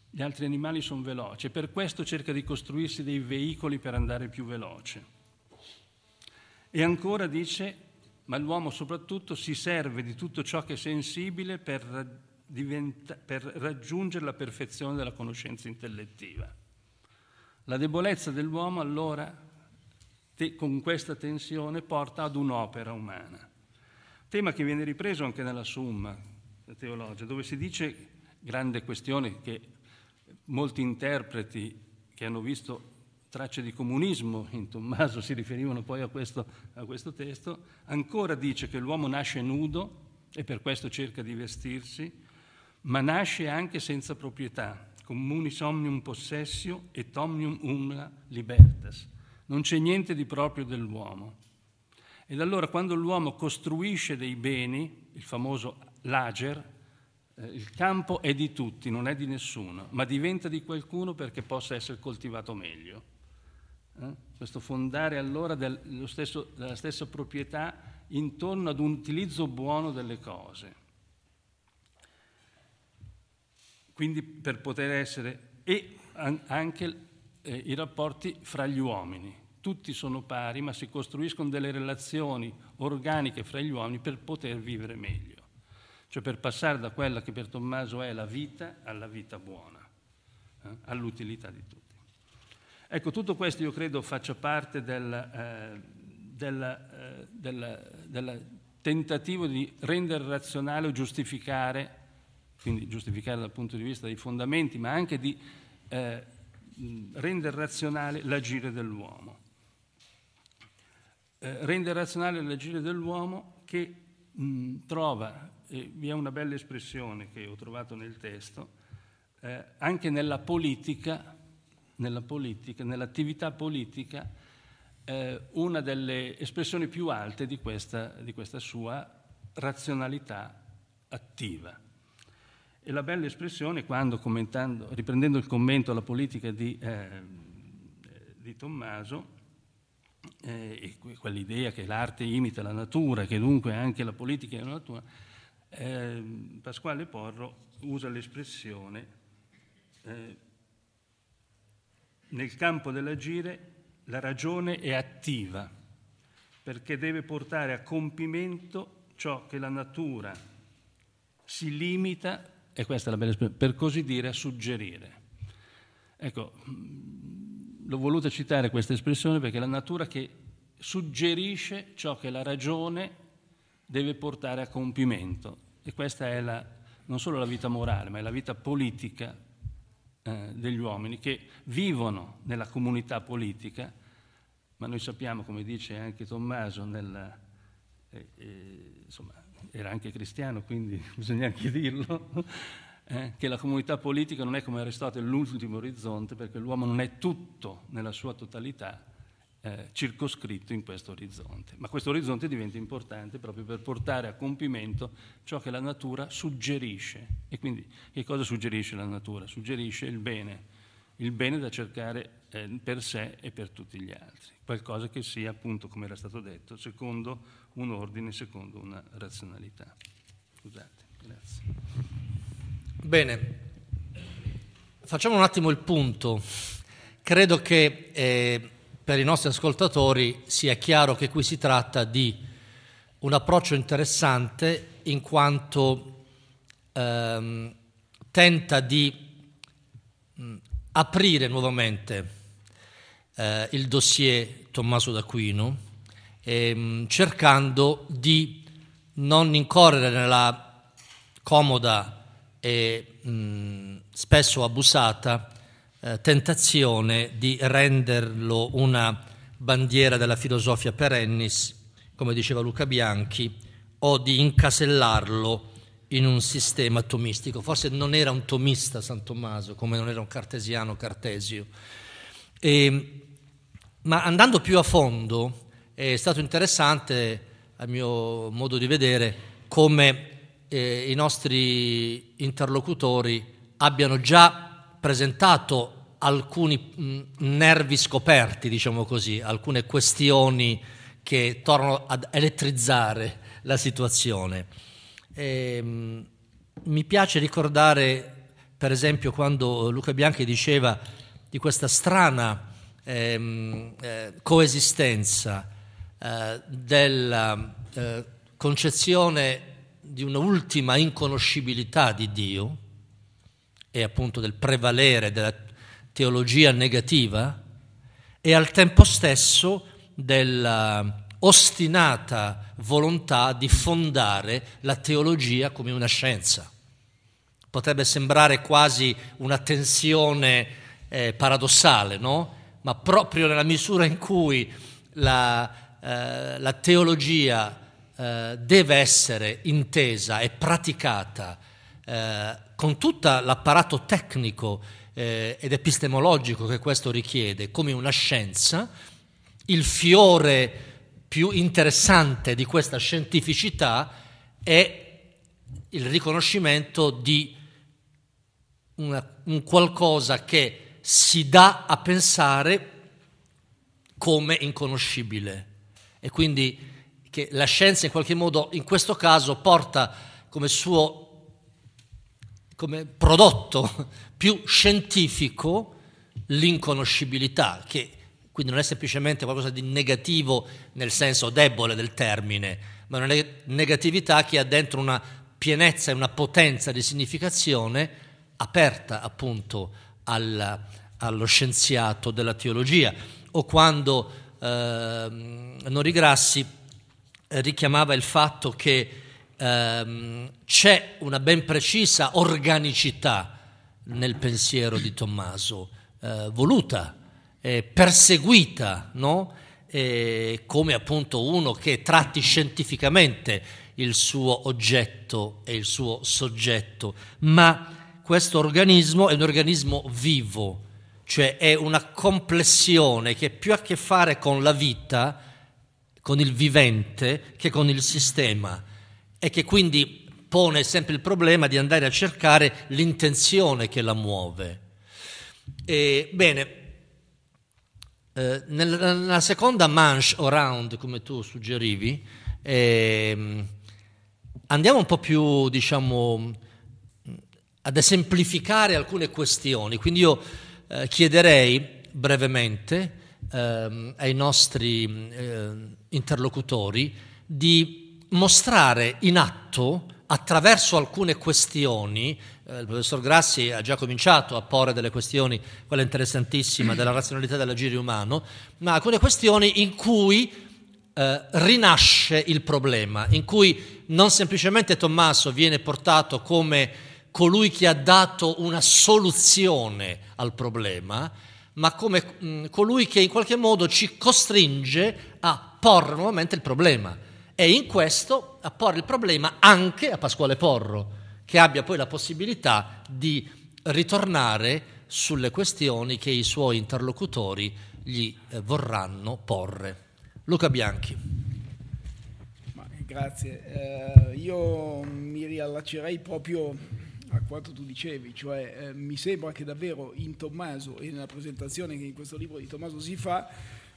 gli altri animali sono veloci e per questo cerca di costruirsi dei veicoli per andare più veloce. E ancora dice ma l'uomo soprattutto si serve di tutto ciò che è sensibile per, ra- per raggiungere la perfezione della conoscenza intellettiva. La debolezza dell'uomo allora te- con questa tensione porta ad un'opera umana, tema che viene ripreso anche nella Summa teologica, dove si dice, grande questione che molti interpreti che hanno visto tracce di comunismo, in Tommaso si riferivano poi a questo, a questo testo, ancora dice che l'uomo nasce nudo e per questo cerca di vestirsi, ma nasce anche senza proprietà, communis omnium possessio et omnium una libertas. Non c'è niente di proprio dell'uomo. Ed allora quando l'uomo costruisce dei beni, il famoso lager, eh, il campo è di tutti, non è di nessuno, ma diventa di qualcuno perché possa essere coltivato meglio. Eh, questo fondare allora del, stesso, della stessa proprietà intorno ad un utilizzo buono delle cose. Quindi per poter essere e anche eh, i rapporti fra gli uomini. Tutti sono pari, ma si costruiscono delle relazioni organiche fra gli uomini per poter vivere meglio, cioè per passare da quella che per Tommaso è la vita alla vita buona, eh? all'utilità di tutti. Ecco, tutto questo io credo faccia parte del, eh, del, eh, del, del tentativo di rendere razionale o giustificare, quindi giustificare dal punto di vista dei fondamenti, ma anche di eh, rendere razionale l'agire dell'uomo. Eh, rendere razionale l'agire dell'uomo che mh, trova, vi è una bella espressione che ho trovato nel testo, eh, anche nella politica nella politica, nell'attività politica eh, una delle espressioni più alte di questa, di questa sua razionalità attiva. E la bella espressione quando, riprendendo il commento alla politica di, eh, di Tommaso, eh, quell'idea che l'arte imita la natura, che dunque anche la politica è la natura, eh, Pasquale Porro usa l'espressione eh, nel campo dell'agire la ragione è attiva perché deve portare a compimento ciò che la natura si limita, e questa è la bella espressione, per così dire a suggerire. Ecco, l'ho voluta citare questa espressione perché è la natura che suggerisce ciò che la ragione deve portare a compimento. E questa è la, non solo la vita morale, ma è la vita politica eh, degli uomini che vivono nella comunità politica, ma noi sappiamo, come dice anche Tommaso, nel, eh, eh, insomma, era anche cristiano, quindi bisogna anche dirlo, eh, che la comunità politica non è come Aristotele l'ultimo orizzonte, perché l'uomo non è tutto nella sua totalità, eh, circoscritto in questo orizzonte. Ma questo orizzonte diventa importante proprio per portare a compimento ciò che la natura suggerisce. E quindi che cosa suggerisce la natura? Suggerisce il bene, il bene da cercare eh, per sé e per tutti gli altri, qualcosa che sia appunto, come era stato detto, secondo un ordine, secondo una razionalità. Scusate, grazie. Bene, facciamo un attimo il punto. Credo che... Eh, per i nostri ascoltatori sia chiaro che qui si tratta di un approccio interessante in quanto ehm, tenta di mh, mm, aprire nuovamente eh, il dossier Tommaso d'Aquino, ehm, cercando di non incorrere nella comoda e mh, mm, spesso abusata eh, tentazione di renderlo una bandiera della filosofia perennis, come diceva Luca Bianchi, o di incasellarlo in un sistema tomistico. Forse non era un tomista San Tommaso, come non era un cartesiano Cartesio. E, ma andando più a fondo, è stato interessante, a mio modo di vedere, come eh, i nostri interlocutori abbiano già presentato alcuni mm, nervi scoperti, diciamo così, alcune questioni che tornano ad elettrizzare la situazione. E, ehm, mi piace ricordare, per esempio, quando Luca Bianchi diceva di questa strana ehm, eh, coesistenza eh, della eh, concezione di un'ultima inconoscibilità di Dio, e appunto del prevalere della teologia negativa e al tempo stesso della ostinata volontà di fondare la teologia come una scienza. Potrebbe sembrare quasi una tensione eh, paradossale, no? Ma proprio nella misura in cui la, eh, la teologia eh, deve essere intesa e praticata eh, con tutto l'apparato tecnico eh, ed epistemologico che questo richiede, come una scienza, il fiore più interessante di questa scientificità è il riconoscimento di una, un qualcosa che si dà a pensare come inconoscibile e quindi che la scienza in qualche modo in questo caso porta come suo come prodotto più scientifico l'inconoscibilità, che quindi non è semplicemente qualcosa di negativo nel senso debole del termine, ma una negatività che ha dentro una pienezza e una potenza di significazione aperta appunto al, allo scienziato della teologia. O quando ehm, eh, Norigrassi richiamava il fatto che ehm, c'è una ben precisa organicità nel pensiero di Tommaso, eh, voluta, eh, perseguita, no? eh, come appunto uno che tratti scientificamente il suo oggetto e il suo soggetto, ma questo organismo è un organismo vivo, cioè è una complessione che più ha a che fare con la vita, con il vivente, che con il sistema e che quindi pone sempre il problema di andare a cercare l'intenzione che la muove. E, bene, eh, nella, nella, seconda manche o round, come tu suggerivi, eh, andiamo un po' più, diciamo, ad esemplificare alcune questioni. Quindi io eh, chiederei brevemente ehm, ai nostri eh, interlocutori di mostrare in atto, attraverso alcune questioni, eh, il professor Grassi ha già cominciato a porre delle questioni, quella interessantissima della razionalità dell'agire umano, ma alcune questioni in cui eh, rinasce il problema, in cui non semplicemente Tommaso viene portato come colui che ha dato una soluzione al problema, ma come mh, mm, colui che in qualche modo ci costringe a porre nuovamente il problema e in questo a porre il problema anche a Pasquale Porro, che abbia poi la possibilità di ritornare sulle questioni che i suoi interlocutori gli eh, vorranno porre. Luca Bianchi. Eh, grazie, eh, io mi riallaccerei proprio a quanto tu dicevi, cioè eh, mi sembra che davvero in Tommaso e nella presentazione che in questo libro di Tommaso si fa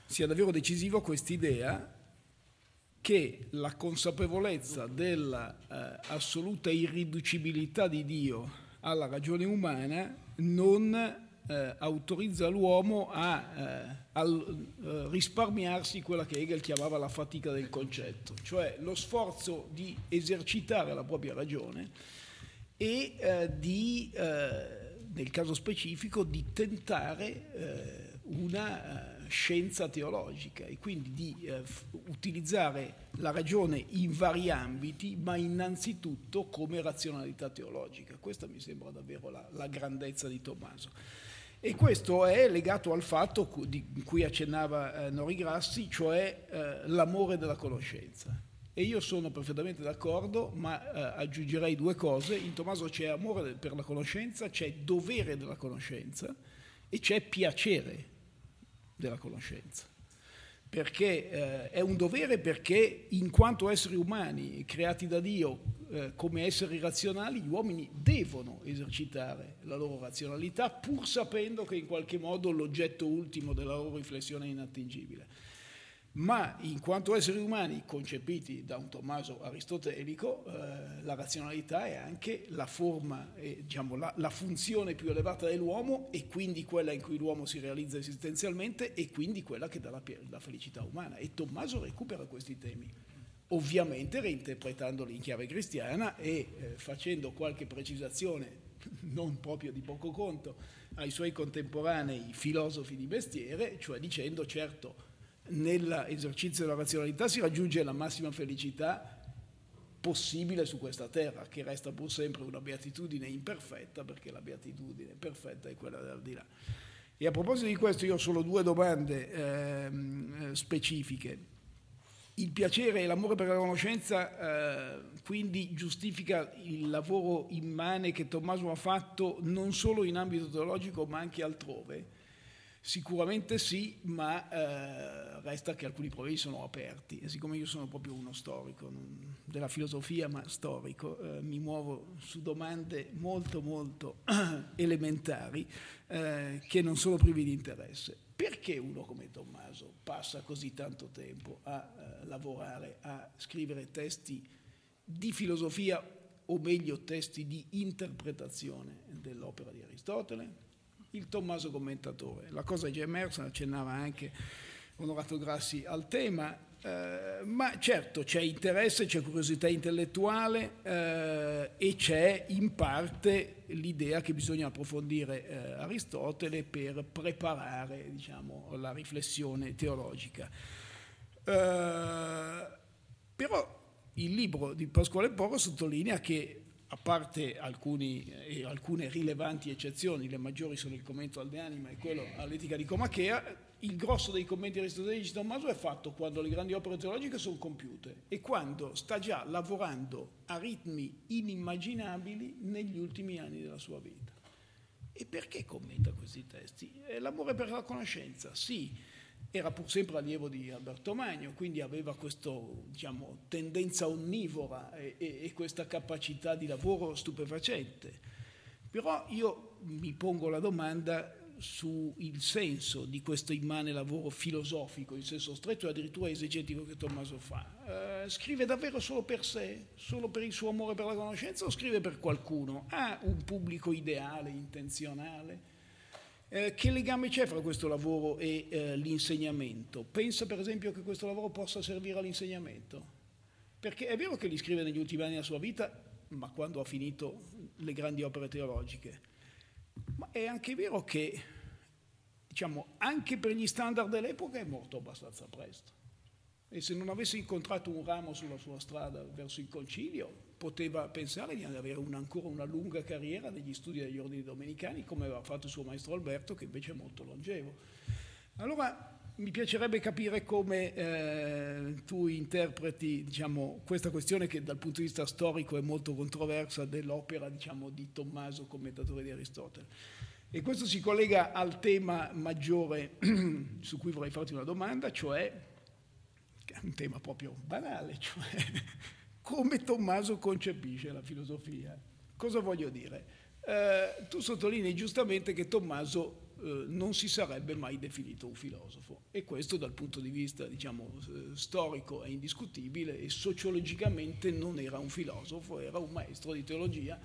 sia davvero decisivo quest'idea che la consapevolezza dell'assoluta eh, irriducibilità di Dio alla ragione umana non eh, autorizza l'uomo a, eh, a eh, risparmiarsi quella che Hegel chiamava la fatica del concetto, cioè lo sforzo di esercitare la propria ragione e eh, di, eh, nel caso specifico, di tentare una scienza teologica e quindi di eh, utilizzare la ragione in vari ambiti, ma innanzitutto come razionalità teologica. Questa mi sembra davvero la, la grandezza di Tommaso. E questo è legato al fatto di cui accennava eh, Nori Grassi, cioè eh, l'amore della conoscenza. E io sono perfettamente d'accordo, ma eh, aggiungerei due cose. In Tommaso c'è amore per la conoscenza, c'è dovere della conoscenza e c'è piacere della conoscenza. Perché eh, è un dovere perché in quanto esseri umani creati da Dio eh, come esseri razionali, gli uomini devono esercitare la loro razionalità pur sapendo che in qualche modo l'oggetto ultimo della loro riflessione è inattingibile ma in quanto esseri umani concepiti da un Tommaso aristotelico, eh, la razionalità è anche la forma, eh, diciamo, la, la, funzione più elevata dell'uomo e quindi quella in cui l'uomo si realizza esistenzialmente e quindi quella che dà la, la felicità umana. E Tommaso recupera questi temi, ovviamente reinterpretandoli in chiave cristiana e eh, facendo qualche precisazione non proprio di poco conto ai suoi contemporanei filosofi di mestiere, cioè dicendo certo nell'esercizio della razionalità si raggiunge la massima felicità possibile su questa terra, che resta pur sempre una beatitudine imperfetta, perché la beatitudine perfetta è quella del di là. E a proposito di questo io ho solo due domande ehm, eh, specifiche. Il piacere e l'amore per la conoscenza eh, quindi giustifica il lavoro immane che Tommaso ha fatto non solo in ambito teologico ma anche altrove Sicuramente sì, ma eh, resta che alcuni problemi sono aperti e siccome io sono proprio uno storico non, della filosofia, ma storico, eh, mi muovo su domande molto molto elementari eh, che non sono privi di interesse. Perché uno come Tommaso passa così tanto tempo a eh, lavorare, a scrivere testi di filosofia o meglio testi di interpretazione dell'opera di Aristotele? il Tommaso commentatore. La cosa già emersa, accennava anche Onorato Grassi al tema, eh, ma certo c'è interesse, c'è curiosità intellettuale eh, e c'è in parte l'idea che bisogna approfondire eh, Aristotele per preparare diciamo, la riflessione teologica. Eh, però il libro di Pasquale Porro sottolinea che a parte alcuni, eh, alcune rilevanti eccezioni, le maggiori sono il commento al De Anima e quello all'etica di Comachea, il grosso dei commenti aristotelici di Tommaso è fatto quando le grandi opere teologiche sono compiute e quando sta già lavorando a ritmi inimmaginabili negli ultimi anni della sua vita. E perché commenta questi testi? È l'amore per la conoscenza, sì, era pur sempre allievo di Alberto Magno, quindi aveva questa diciamo, tendenza onnivora e, e, e, questa capacità di lavoro stupefacente. Però io mi pongo la domanda sul senso di questo immane lavoro filosofico, in senso stretto e addirittura esegetico che Tommaso fa. Eh, scrive davvero solo per sé, solo per il suo amore per la conoscenza o scrive per qualcuno? Ha un pubblico ideale, intenzionale? Eh, che legame c'è fra questo lavoro e eh, l'insegnamento? Pensa per esempio che questo lavoro possa servire all'insegnamento? Perché è vero che li scrive negli ultimi anni della sua vita, ma quando ha finito le grandi opere teologiche. Ma è anche vero che, diciamo, anche per gli standard dell'epoca è morto abbastanza presto. E se non avesse incontrato un ramo sulla sua strada verso il concilio, poteva pensare di avere una, ancora una lunga carriera negli studi degli ordini domenicani, come aveva fatto il suo maestro Alberto, che invece è molto longevo. Allora, mi piacerebbe capire come eh, tu interpreti diciamo, questa questione che dal punto di vista storico è molto controversa dell'opera diciamo, di Tommaso, commentatore di Aristotele. E questo si collega al tema maggiore su cui vorrei farti una domanda, cioè, che è un tema proprio banale, cioè come Tommaso concepisce la filosofia. Cosa voglio dire? Eh, tu sottolinei giustamente che Tommaso eh, non si sarebbe mai definito un filosofo e questo dal punto di vista diciamo, eh, storico è indiscutibile e sociologicamente non era un filosofo, era un maestro di teologia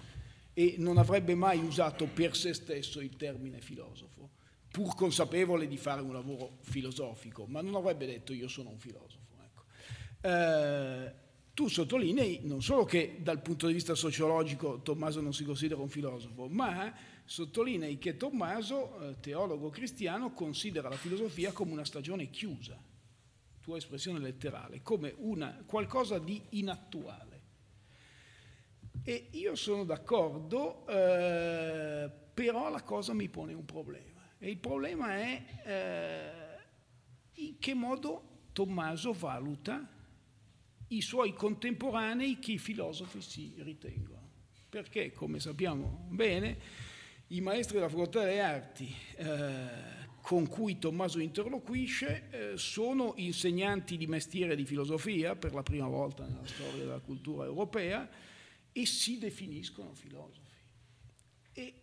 e non avrebbe mai usato per se stesso il termine filosofo, pur consapevole di fare un lavoro filosofico, ma non avrebbe detto io sono un filosofo. Ecco. Eh, tu sottolinei non solo che dal punto di vista sociologico Tommaso non si considera un filosofo, ma eh, sottolinei che Tommaso, eh, teologo cristiano, considera la filosofia come una stagione chiusa, tua espressione letterale, come una, qualcosa di inattuale. E io sono d'accordo, eh, però la cosa mi pone un problema. E il problema è eh, in che modo Tommaso valuta i suoi contemporanei che i filosofi si ritengono. Perché, come sappiamo bene, i maestri della facoltà delle arti eh, con cui Tommaso interloquisce eh, sono insegnanti di mestiere di filosofia per la prima volta nella storia della cultura europea e si definiscono filosofi. E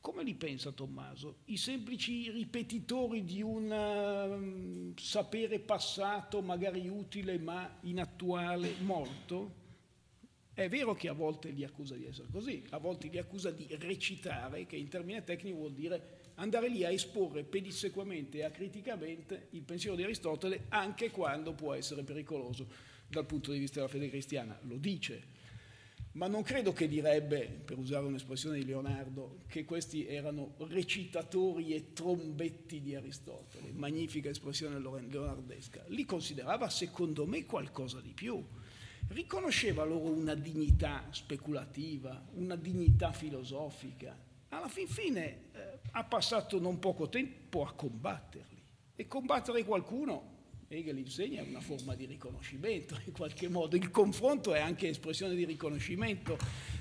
come li pensa Tommaso? I semplici ripetitori di un ehm, sapere passato, magari utile ma inattuale, morto? È vero che a volte li accusa di essere così, a volte li accusa di recitare, che in termini tecnici vuol dire andare lì a esporre pedissequamente e acriticamente il pensiero di Aristotele anche quando può essere pericoloso dal punto di vista della fede cristiana. Lo dice, ma non credo che direbbe, per usare un'espressione di Leonardo, che questi erano recitatori e trombetti di Aristotele, magnifica espressione leonardesca, li considerava secondo me qualcosa di più, riconosceva loro una dignità speculativa, una dignità filosofica, alla fin fine eh, ha passato non poco tempo a combatterli e combattere qualcuno Hegel insegna una forma di riconoscimento, in qualche modo. Il confronto è anche espressione di riconoscimento,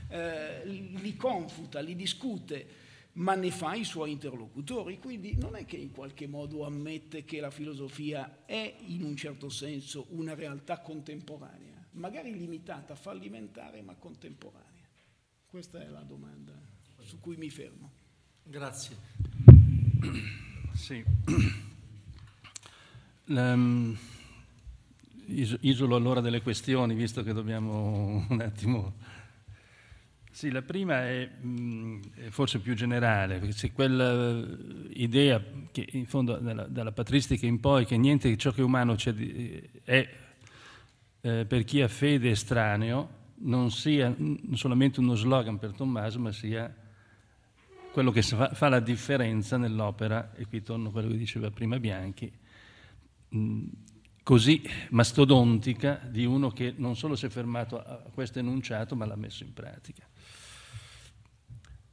eh, li confuta, li discute, ma ne fa i suoi interlocutori. Quindi non è che in qualche modo ammette che la filosofia è in un certo senso una realtà contemporanea, magari limitata, fallimentare, ma contemporanea. Questa è la domanda su cui mi fermo. Grazie. Sì. Um, isolo allora delle questioni, visto che dobbiamo un attimo... Sì, la prima è, mh, è forse più generale, perché c'è quell'idea che in fondo dalla, dalla, patristica in poi che niente di ciò che è umano di, è eh, per chi ha fede estraneo non sia solamente uno slogan per Tommaso, ma sia quello che fa, fa la differenza nell'opera, e qui torno a quello che diceva prima Bianchi, così mastodontica di uno che non solo si è fermato a questo enunciato, ma l'ha messo in pratica.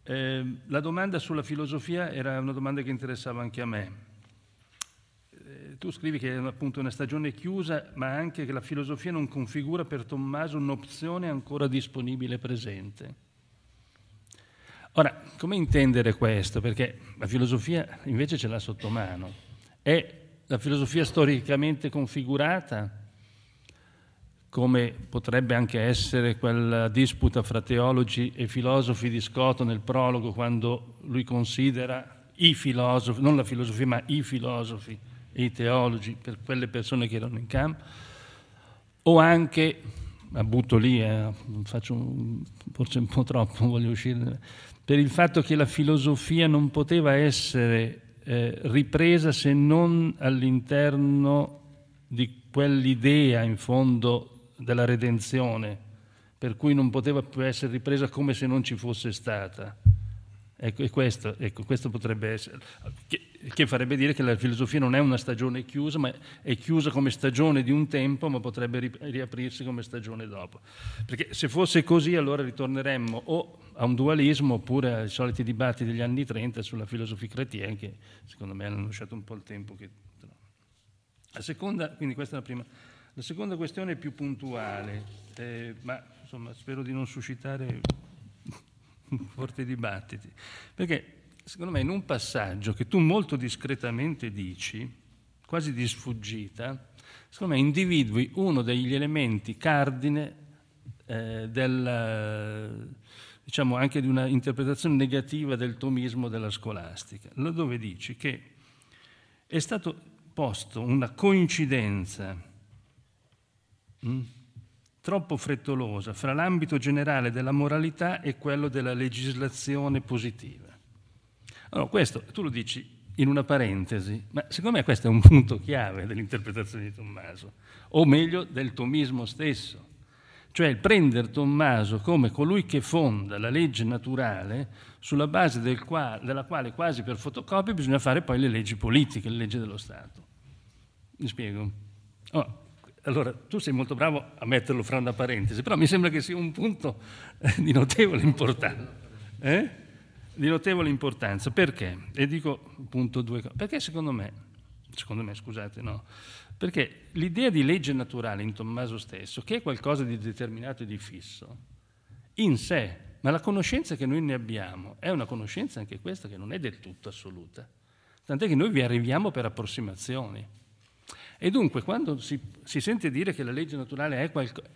Eh, la domanda sulla filosofia era una domanda che interessava anche a me. Eh, tu scrivi che è appunto una stagione chiusa, ma anche che la filosofia non configura per Tommaso un'opzione ancora disponibile presente. Ora, come intendere questo? Perché la filosofia invece ce l'ha sotto mano. È la filosofia storicamente configurata, come potrebbe anche essere quella disputa fra teologi e filosofi di Scotto nel prologo, quando lui considera i filosofi, non la filosofia, ma i filosofi e i teologi per quelle persone che erano in campo, o anche, la butto lì, eh, faccio un, forse un po' troppo, voglio uscire, per il fatto che la filosofia non poteva essere eh, ripresa se non all'interno di quell'idea in fondo della redenzione, per cui non poteva più essere ripresa come se non ci fosse stata. Ecco, questo, ecco, questo potrebbe essere il che farebbe dire che la filosofia non è una stagione chiusa, ma è chiusa come stagione di un tempo, ma potrebbe ri- riaprirsi come stagione dopo. Perché se fosse così allora ritorneremmo o a un dualismo oppure ai soliti dibattiti degli anni 30 sulla filosofia cretina, che secondo me hanno lasciato un po' il tempo che... La seconda, quindi questa è la prima. La seconda questione è più puntuale, eh, ma insomma, spero di non suscitare forti dibattiti, perché secondo me, in un passaggio che tu molto discretamente dici, quasi di sfuggita, secondo me individui uno degli elementi cardine eh, del, diciamo anche di una interpretazione negativa del tomismo della scolastica, laddove dici che è stato posto una coincidenza mh, hm, troppo frettolosa fra l'ambito generale della moralità e quello della legislazione positiva. Allora, questo tu lo dici in una parentesi, ma secondo me questo è un punto chiave dell'interpretazione di Tommaso, o meglio del tomismo stesso, cioè il prendere Tommaso come colui che fonda la legge naturale sulla base del quale, della quale quasi per fotocopia bisogna fare poi le leggi politiche, le leggi dello Stato. Mi spiego? Oh, allora, tu sei molto bravo a metterlo fra una parentesi, però mi sembra che sia un punto eh, di notevole importanza. Eh? di notevole importanza. Perché? E dico appunto due cose. Perché secondo me, secondo me, scusate, no, perché l'idea di legge naturale in Tommaso stesso, che è qualcosa di determinato e di fisso, in sé, ma la conoscenza che noi ne abbiamo è una conoscenza anche questa che non è del tutto assoluta. Tant'è che noi vi arriviamo per approssimazioni. E dunque, quando si, si sente dire che la legge naturale è qualcosa,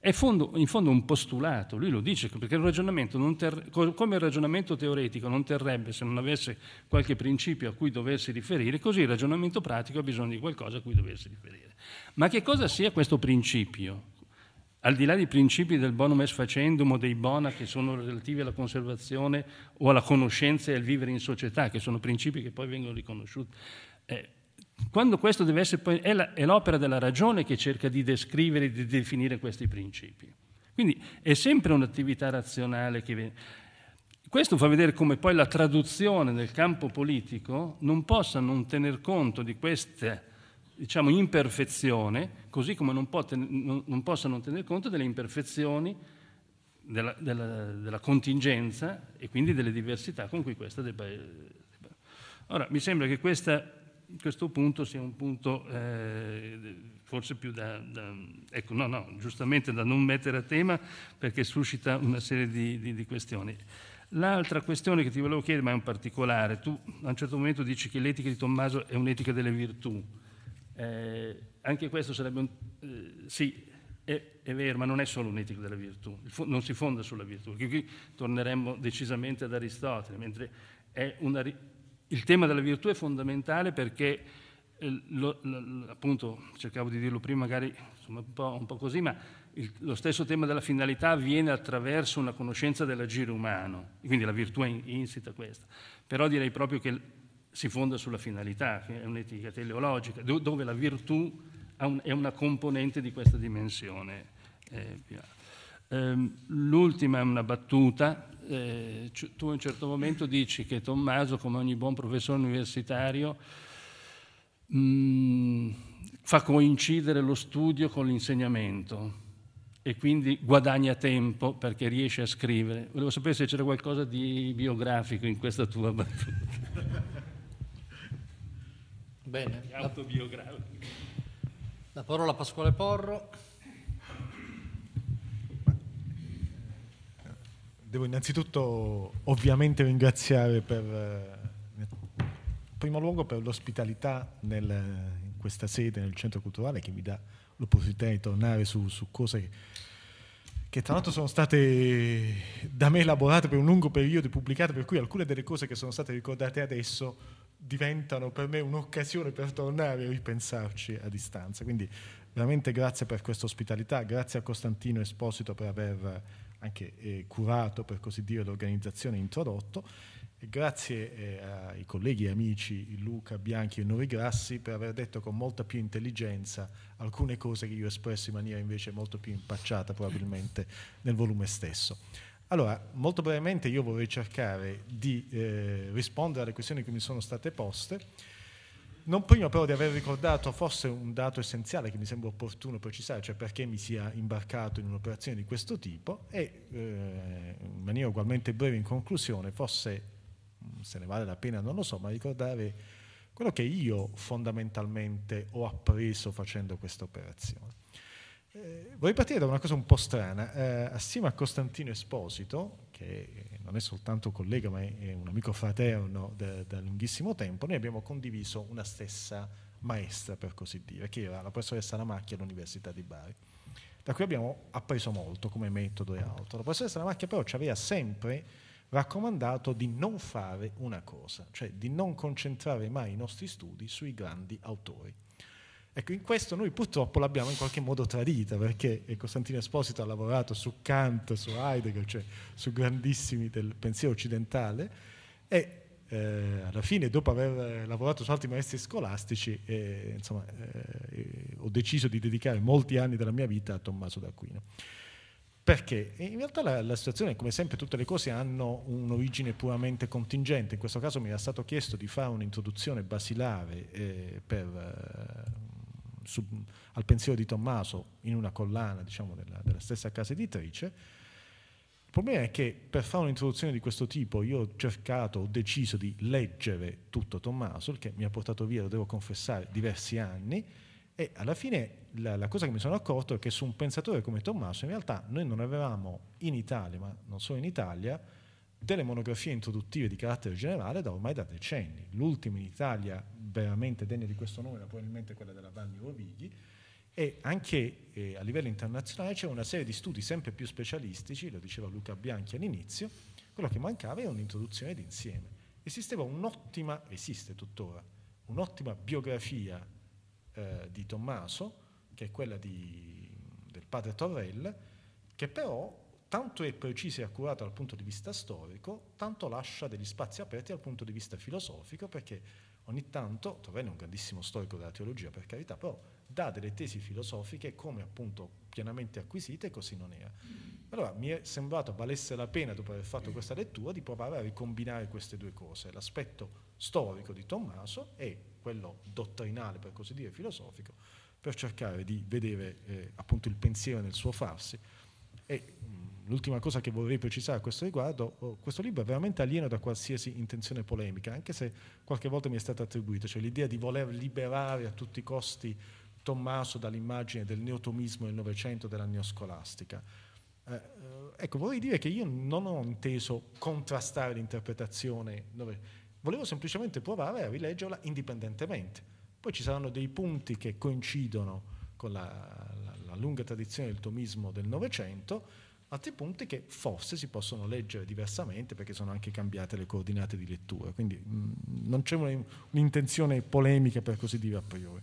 è fondo, in fondo un postulato, lui lo dice, perché il ragionamento ter, come il ragionamento teoretico non terrebbe se non avesse qualche principio a cui doversi riferire, così il ragionamento pratico ha bisogno di qualcosa a cui doversi riferire. Ma che cosa sia questo principio? Al di là dei principi del bonum es facendum o dei bona che sono relativi alla conservazione o alla conoscenza e al vivere in società, che sono principi che poi vengono riconosciuti, eh, quando questo deve essere poi, è, la, è l'opera della ragione che cerca di descrivere e di definire questi principi. Quindi è sempre un'attività razionale che viene. Questo fa vedere come poi la traduzione nel campo politico non possa non tener conto di questa diciamo, imperfezione, così come non, può ten- non, non possa non tener conto delle imperfezioni della, della, della, contingenza e quindi delle diversità con cui questa debba... Ora, mi sembra che questa questo punto sia un punto eh, forse più da, da, ecco, no, no, giustamente da non mettere a tema perché suscita una serie di, di, di questioni. L'altra questione che ti volevo chiedere, ma è un particolare, tu a un certo momento dici che l'etica di Tommaso è un'etica delle virtù, eh, anche questo sarebbe un... Eh, sì, è, è, vero, ma non è solo un'etica della virtù, non si fonda sulla virtù, perché qui torneremmo decisamente ad Aristotele, mentre è una, il tema della virtù è fondamentale perché, eh, lo, lo, appunto, cercavo di dirlo prima magari insomma, un, po', un, po', così, ma il, lo stesso tema della finalità avviene attraverso una conoscenza dell'agire umano, quindi la virtù è insita questa. Però direi proprio che si fonda sulla finalità, è un'etica teleologica, do, dove la virtù un, è una componente di questa dimensione. Eh, ehm, l'ultima è una battuta, eh, tu a un certo momento dici che Tommaso, come ogni buon professore universitario, mh, mm, fa coincidere lo studio con l'insegnamento e quindi guadagna tempo perché riesce a scrivere. Volevo sapere se c'era qualcosa di biografico in questa tua battuta. Bene. Autobiografico. La parola a Pasquale Porro. devo innanzitutto ovviamente ringraziare per, eh, in primo luogo per l'ospitalità nel, in questa sede, nel centro culturale, che mi dà l'opportunità di tornare su, su cose che, che tra l'altro sono state da me elaborate per un lungo periodo, e pubblicate, per cui alcune delle cose che sono state ricordate adesso diventano per me un'occasione per tornare a ripensarci a distanza. Quindi veramente grazie per questa ospitalità, grazie a Costantino Esposito per aver anche eh, curato, per così dire, l'organizzazione introdotto. E grazie eh, ai colleghi e amici Luca Bianchi e Nori Grassi per aver detto con molta più intelligenza alcune cose che io ho espresso in maniera invece molto più impacciata probabilmente nel volume stesso. Allora, molto brevemente io vorrei cercare di eh, rispondere alle questioni che mi sono state poste non prima però di aver ricordato forse un dato essenziale che mi sembra opportuno precisare, cioè perché mi sia imbarcato in un'operazione di questo tipo e eh, in maniera ugualmente breve in conclusione, forse mm, se ne vale la pena, non lo so, ma ricordare quello che io fondamentalmente ho appreso facendo questa operazione. Eh, vorrei partire da una cosa un po' strana. Eh, assieme a Costantino Esposito, che non è soltanto collega ma è un amico fraterno da, da lunghissimo tempo, noi abbiamo condiviso una stessa maestra, per così dire, che era la professoressa Lamacchia all'Università di Bari da cui abbiamo appreso molto come metodo e altro. La professoressa Lamacchia però ci aveva sempre raccomandato di non fare una cosa, cioè di non concentrare mai i nostri studi sui grandi autori. Ecco, in questo noi purtroppo l'abbiamo in qualche modo tradita, perché Costantino ecco, Esposito ha lavorato su Kant, su Heidegger, cioè su grandissimi del pensiero occidentale, e eh, alla fine, dopo aver lavorato su altri maestri scolastici, eh, insomma, eh, ho deciso di dedicare molti anni della mia vita a Tommaso d'Aquino. Perché? In realtà la, la situazione, come sempre tutte le cose, hanno un'origine puramente contingente. In questo caso mi era stato chiesto di fare un'introduzione basilare eh, per eh, su, al pensiero di Tommaso in una collana diciamo, della, della stessa casa editrice. Il problema è che per fare un'introduzione di questo tipo io ho cercato, ho deciso di leggere tutto Tommaso, il che mi ha portato via, lo devo confessare, diversi anni, e alla fine la, la, cosa che mi sono accorto è che su un pensatore come Tommaso in realtà noi non avevamo in Italia, ma non solo in Italia, delle monografie introduttive di carattere generale da ormai da decenni. L'ultima in Italia veramente degna di questo nome era probabilmente quella della Vanni Rovighi e anche eh, a livello internazionale c'è una serie di studi sempre più specialistici, lo diceva Luca Bianchi all'inizio, quello che mancava era un'introduzione d'insieme. Esisteva un'ottima, esiste tuttora, un'ottima biografia eh, di Tommaso, che è quella di, del padre Torrell, che però tanto è precisa e accurata dal punto di vista storico, tanto lascia degli spazi aperti dal punto di vista filosofico, perché ogni tanto, Torreno è un grandissimo storico della teologia per carità, però dà delle tesi filosofiche come appunto pienamente acquisite e così non era. Allora mi è sembrato valesse la pena, dopo aver fatto questa lettura, di provare a ricombinare queste due cose, l'aspetto storico di Tommaso e quello dottrinale, per così dire, filosofico, per cercare di vedere eh, appunto il pensiero nel suo farsi e, mm, l'ultima cosa che vorrei precisare a questo riguardo, oh, questo libro è veramente alieno da qualsiasi intenzione polemica, anche se qualche volta mi è stato attribuito, cioè l'idea di voler liberare a tutti i costi Tommaso dall'immagine del neotomismo del Novecento, della neoscolastica. Eh, eh, ecco, vorrei dire che io non ho inteso contrastare l'interpretazione, volevo semplicemente provare a rileggerla indipendentemente. Poi ci saranno dei punti che coincidono con la, la, la lunga tradizione del tomismo del Novecento, Altri punti che forse si possono leggere diversamente perché sono anche cambiate le coordinate di lettura, quindi mh, mm, non c'è un'intenzione polemica per così dire a priori.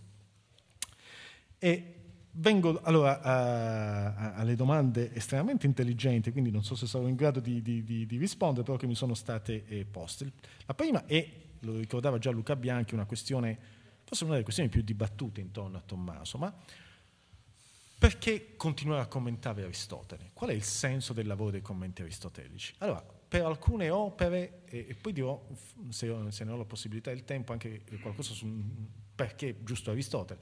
E vengo allora a, a, alle domande estremamente intelligenti, quindi non so se sarò in grado di, di, di, di rispondere, però che mi sono state eh, poste. La prima è, lo ricordava già Luca Bianchi, una questione, forse una delle questioni più dibattute intorno a Tommaso, ma perché continuare a commentare Aristotele? Qual è il senso del lavoro dei commenti aristotelici? Allora, per alcune opere, e, e poi dirò, se, se, ne ho la possibilità e il tempo, anche qualcosa su perché giusto Aristotele,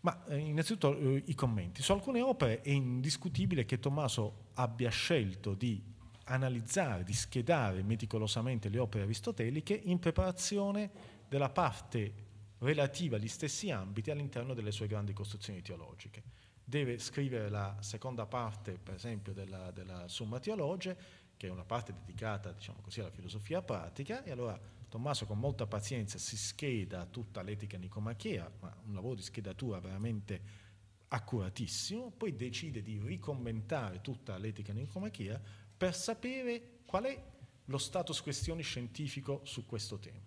ma eh, innanzitutto eh, i commenti. Su alcune opere è indiscutibile che Tommaso abbia scelto di analizzare, di schedare meticolosamente le opere aristoteliche in preparazione della parte relativa agli stessi ambiti all'interno delle sue grandi costruzioni teologiche deve scrivere la seconda parte, per esempio, della, della Summa Teologe, che è una parte dedicata, diciamo così, alla filosofia pratica, e allora Tommaso con molta pazienza si scheda tutta l'etica nicomachea, ma un lavoro di schedatura veramente accuratissimo, poi decide di ricommentare tutta l'etica nicomachea per sapere qual è lo status questione scientifico su questo tema,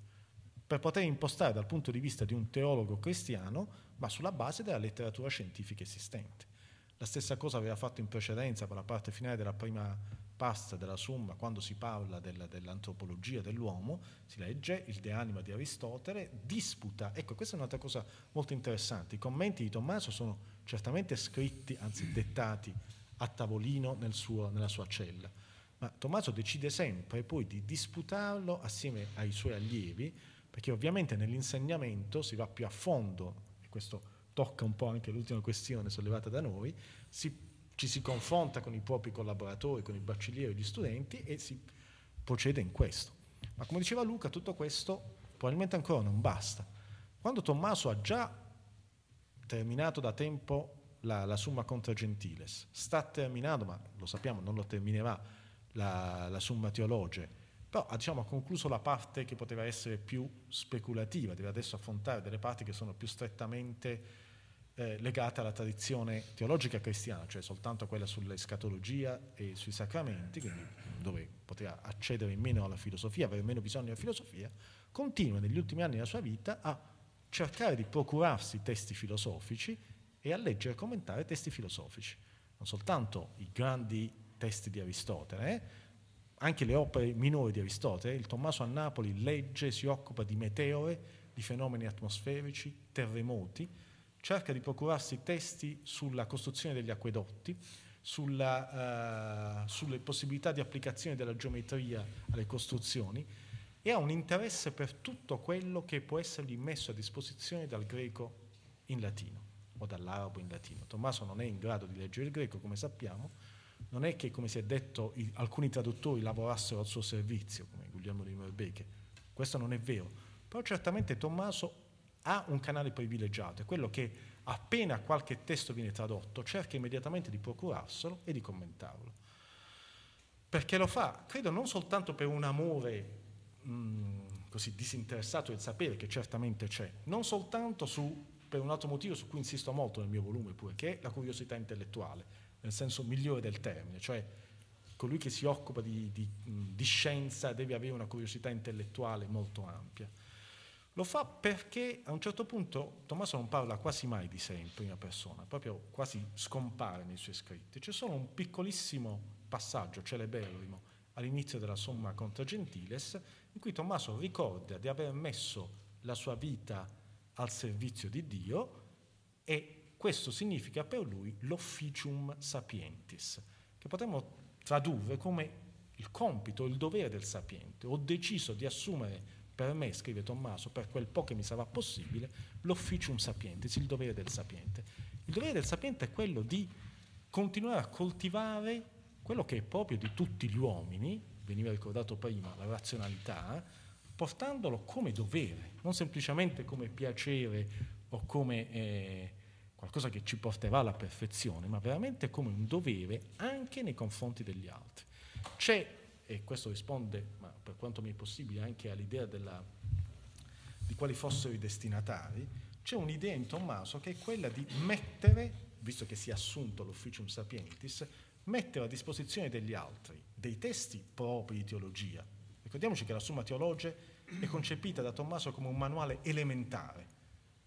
per poter impostare dal punto di vista di un teologo cristiano ma sulla base della letteratura scientifica esistente. La stessa cosa aveva fatto in precedenza per la parte finale della prima pasta della Summa, quando si parla del, dell'antropologia dell'uomo, si legge il De Anima di Aristotele, disputa, ecco questa è un'altra cosa molto interessante, i commenti di Tommaso sono certamente scritti, anzi dettati a tavolino nel suo, nella sua cella, ma Tommaso decide sempre poi di disputarlo assieme ai suoi allievi, perché ovviamente nell'insegnamento si va più a fondo questo tocca un po' anche l'ultima questione sollevata da noi, si, ci si confronta con i propri collaboratori, con i baccellieri, gli studenti e si procede in questo. Ma come diceva Luca, tutto questo probabilmente ancora non basta. Quando Tommaso ha già terminato da tempo la, la Summa Contra Gentiles, sta terminando, ma lo sappiamo non lo terminerà, la, la Summa Teologe, però ah, diciamo, ha concluso la parte che poteva essere più speculativa, deve adesso affrontare delle parti che sono più strettamente eh, legate alla tradizione teologica cristiana, cioè soltanto quella sull'escatologia e sui sacramenti, quindi dove poteva accedere meno alla filosofia, avere meno bisogno della filosofia, continua negli ultimi anni della sua vita a cercare di procurarsi testi filosofici e a leggere e commentare testi filosofici, non soltanto i grandi testi di Aristotele, eh, anche le opere minori di Aristotele, il Tommaso a Napoli legge, si occupa di meteore, di fenomeni atmosferici, terremoti, cerca di procurarsi testi sulla costruzione degli acquedotti, sulla, uh, sulle possibilità di applicazione della geometria alle costruzioni e ha un interesse per tutto quello che può essergli messo a disposizione dal greco in latino o dall'arabo in latino. Tommaso non è in grado di leggere il greco, come sappiamo, non è che, come si è detto, i, alcuni traduttori lavorassero al suo servizio, come Guglielmo di Norbeche, questo non è vero, però certamente Tommaso ha un canale privilegiato, è quello che appena qualche testo viene tradotto cerca immediatamente di procurarselo e di commentarlo. Perché lo fa, credo, non soltanto per un amore mh, mm, così disinteressato del sapere, che certamente c'è, non soltanto su, per un altro motivo su cui insisto molto nel mio volume pure, che è la curiosità intellettuale nel senso migliore del termine, cioè colui che si occupa di, di, di scienza deve avere una curiosità intellettuale molto ampia. Lo fa perché a un certo punto Tommaso non parla quasi mai di sé in prima persona, proprio quasi scompare nei suoi scritti. C'è solo un piccolissimo passaggio celeberrimo all'inizio della Somma contra Gentiles, in cui Tommaso ricorda di aver messo la sua vita al servizio di Dio e questo significa per lui l'officium sapientis, che potremmo tradurre come il compito, il dovere del sapiente. Ho deciso di assumere per me, scrive Tommaso, per quel po' che mi sarà possibile, l'officium sapientis, il dovere del sapiente. Il dovere del sapiente è quello di continuare a coltivare quello che è proprio di tutti gli uomini, veniva ricordato prima, la razionalità, portandolo come dovere, non semplicemente come piacere o come eh, qualcosa che ci porterà alla perfezione, ma veramente come un dovere anche nei confronti degli altri. C'è, e questo risponde, ma per quanto mi è possibile, anche all'idea della, di quali fossero i destinatari, c'è un'idea in Tommaso che è quella di mettere, visto che si è assunto l'Officium Sapientis, mettere a disposizione degli altri dei testi propri di teologia. Ricordiamoci che la Summa Teologe è concepita da Tommaso come un manuale elementare.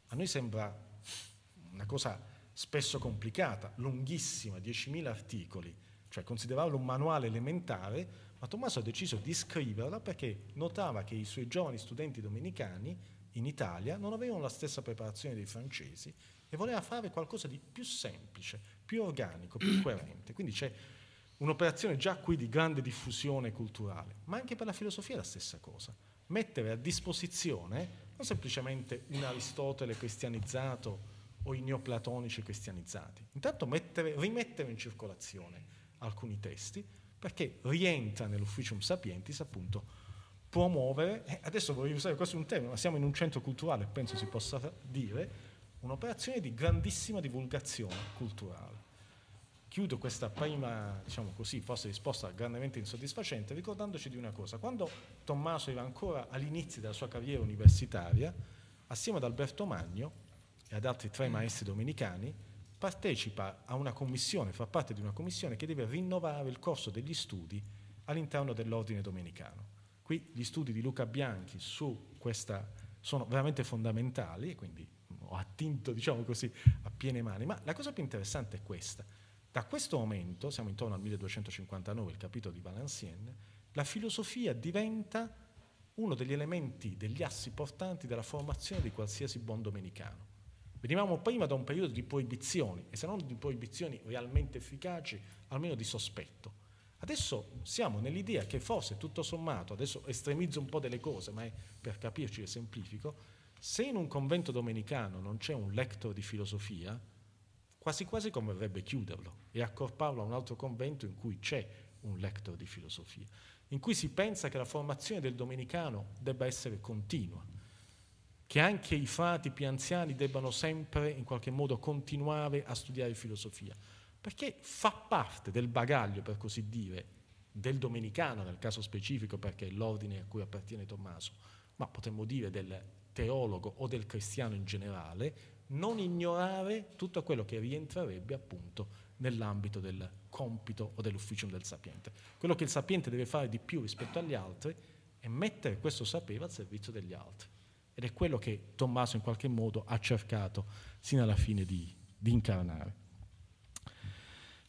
A noi sembra una cosa spesso complicata, lunghissima, 10.000 articoli, cioè considerarlo un manuale elementare, ma Tommaso ha deciso di scriverla perché notava che i suoi giovani studenti domenicani in Italia non avevano la stessa preparazione dei francesi e voleva fare qualcosa di più semplice, più organico, più coerente. Quindi c'è un'operazione già qui di grande diffusione culturale, ma anche per la filosofia è la stessa cosa. Mettere a disposizione non semplicemente un Aristotele cristianizzato, o i neoplatonici cristianizzati. Intanto mettere, rimettere in circolazione alcuni testi perché rientra nell'Ufficium Sapientis appunto promuovere, eh, adesso voglio usare quasi un termine, ma siamo in un centro culturale, penso si possa dire, un'operazione di grandissima divulgazione culturale. Chiudo questa prima, diciamo così, forse risposta grandemente insoddisfacente, ricordandoci di una cosa. Quando Tommaso era ancora all'inizio della sua carriera universitaria, assieme ad Alberto Magno, e ad altri tre mm. maestri domenicani, partecipa a una commissione, fa parte di una commissione che deve rinnovare il corso degli studi all'interno dell'ordine domenicano. Qui gli studi di Luca Bianchi su questa sono veramente fondamentali, quindi ho attinto, diciamo così, a piene mani, ma la cosa più interessante è questa. Da questo momento, siamo intorno al 1259, il capitolo di Valenciennes, la filosofia diventa uno degli elementi, degli assi portanti della formazione di qualsiasi buon domenicano. Venivamo prima da un periodo di proibizioni, e se non di proibizioni realmente efficaci, almeno di sospetto. Adesso siamo nell'idea che forse tutto sommato, adesso estremizzo un po' delle cose, ma è per capirci e semplifico, se in un convento domenicano non c'è un lector di filosofia, quasi quasi converrebbe chiuderlo e accorparlo a un altro convento in cui c'è un lector di filosofia, in cui si pensa che la formazione del domenicano debba essere continua, che anche i frati più anziani debbano sempre in qualche modo continuare a studiare filosofia, perché fa parte del bagaglio, per così dire, del domenicano nel caso specifico, perché è l'ordine a cui appartiene Tommaso, ma potremmo dire del teologo o del cristiano in generale, non ignorare tutto quello che rientrerebbe appunto nell'ambito del compito o dell'ufficio del sapiente. Quello che il sapiente deve fare di più rispetto agli altri è mettere questo sapere al servizio degli altri. Ed è quello che Tommaso in qualche modo ha cercato sino alla fine di, di incarnare.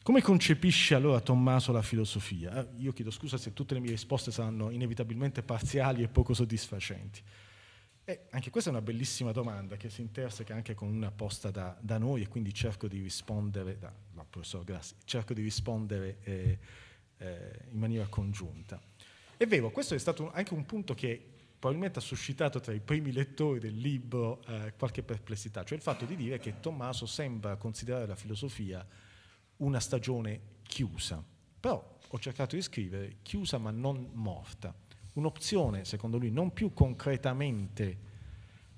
Come concepisce allora Tommaso la filosofia? Eh, io chiedo scusa se tutte le mie risposte saranno inevitabilmente parziali e poco soddisfacenti. E anche questa è una bellissima domanda che si interseca anche con una posta da, da noi e quindi cerco di rispondere, da, no, professor Grassi, cerco di rispondere eh, eh, in maniera congiunta. È vero, questo è stato anche un punto che probabilmente ha suscitato tra i primi lettori del libro eh, qualche perplessità, cioè il fatto di dire che Tommaso sembra considerare la filosofia una stagione chiusa, però ho cercato di scrivere chiusa ma non morta, un'opzione secondo lui non più concretamente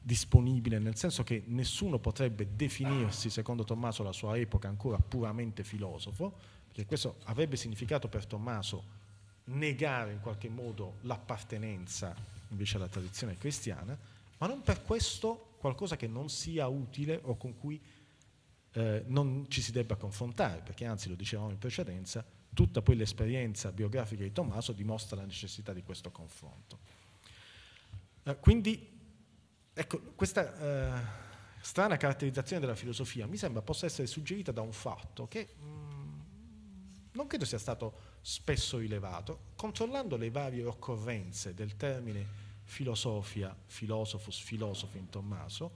disponibile, nel senso che nessuno potrebbe definirsi, secondo Tommaso, la sua epoca ancora puramente filosofo, perché questo avrebbe significato per Tommaso negare in qualche modo l'appartenenza invece alla tradizione cristiana, ma non per questo qualcosa che non sia utile o con cui eh, non ci si debba confrontare, perché anzi, lo dicevamo in precedenza, tutta poi l'esperienza biografica di Tommaso dimostra la necessità di questo confronto. Eh, quindi, ecco, questa eh, strana caratterizzazione della filosofia mi sembra possa essere suggerita da un fatto che mh, mm, non credo sia stato spesso rilevato, controllando le varie occorrenze del termine filosofia, filosofus, filosofo in Tommaso,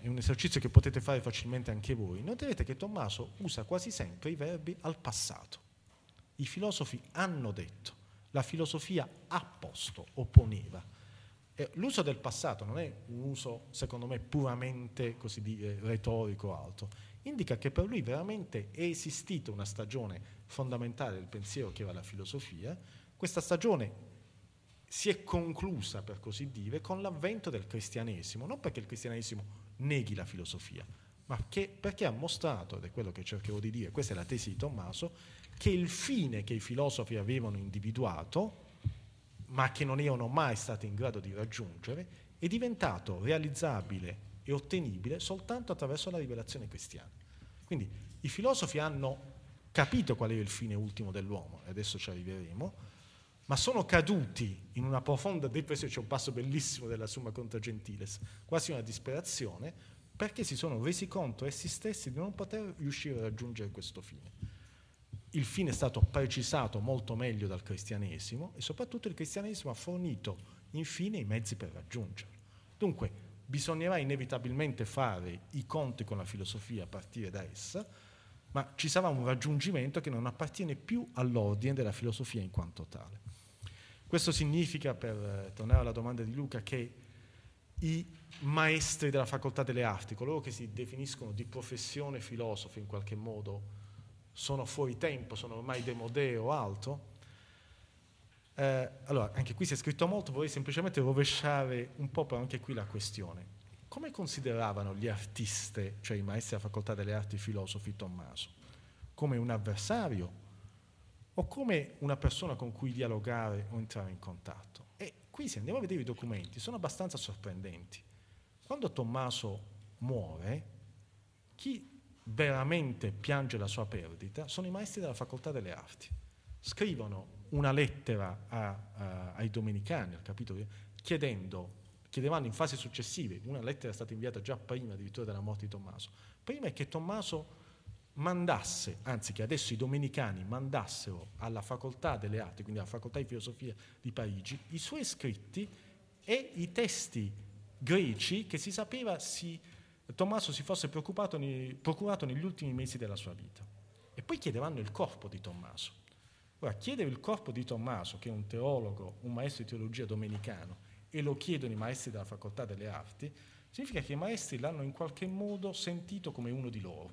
è un esercizio che potete fare facilmente anche voi, noterete che Tommaso usa quasi sempre i verbi al passato. I filosofi hanno detto, la filosofia ha posto, opponeva. E l'uso del passato non è un uso, secondo me, puramente così dire, eh, retorico o altro, indica che per lui veramente è esistita una stagione fondamentale del pensiero che era la filosofia, questa stagione si è conclusa, per così dire, con l'avvento del cristianesimo, non perché il cristianesimo neghi la filosofia, ma che, perché ha mostrato, ed è quello che cercherò di dire, questa è la tesi di Tommaso, che il fine che i filosofi avevano individuato, ma che non erano mai stati in grado di raggiungere, è diventato realizzabile e ottenibile soltanto attraverso la rivelazione cristiana. Quindi i filosofi hanno capito qual è il fine ultimo dell'uomo, e adesso ci arriveremo, ma sono caduti in una profonda depressione, c'è un passo bellissimo della Summa Contra Gentiles, quasi una disperazione, perché si sono resi conto essi stessi di non poter riuscire a raggiungere questo fine. Il fine è stato precisato molto meglio dal cristianesimo e soprattutto il cristianesimo ha fornito infine i mezzi per raggiungerlo. Dunque, bisognerà inevitabilmente fare i conti con la filosofia a partire da essa, ma ci sarà un raggiungimento che non appartiene più all'ordine della filosofia in quanto tale. Questo significa, per eh, tornare alla domanda di Luca, che i maestri della facoltà delle arti, coloro che si definiscono di professione filosofi in qualche modo, sono fuori tempo, sono ormai demodeo o altro, eh, allora, anche qui si è scritto molto, vorrei semplicemente rovesciare un po' però anche qui la questione. Come consideravano gli artisti, cioè i maestri della facoltà delle arti i filosofi Tommaso? Come un avversario o come una persona con cui dialogare o entrare in contatto? E qui se andiamo a vedere i documenti sono abbastanza sorprendenti. Quando Tommaso muore, chi veramente piange la sua perdita sono i maestri della facoltà delle arti. Scrivono una lettera a, a, ai domenicani, al capitolo, chiedendo, chiedevano in fasi successive, una lettera è stata inviata già prima addirittura della morte di Tommaso, prima è che Tommaso mandasse, anzi che adesso i domenicani mandassero alla facoltà delle arti, quindi alla facoltà di filosofia di Parigi, i suoi scritti e i testi greci che si sapeva si, Tommaso si fosse procurato negli ultimi mesi della sua vita. E poi chiedevano il corpo di Tommaso. Ora, chiedevo il corpo di Tommaso, che è un teologo, un maestro di teologia domenicano, e lo chiedono i maestri della facoltà delle arti, significa che i maestri l'hanno in qualche modo sentito come uno di loro,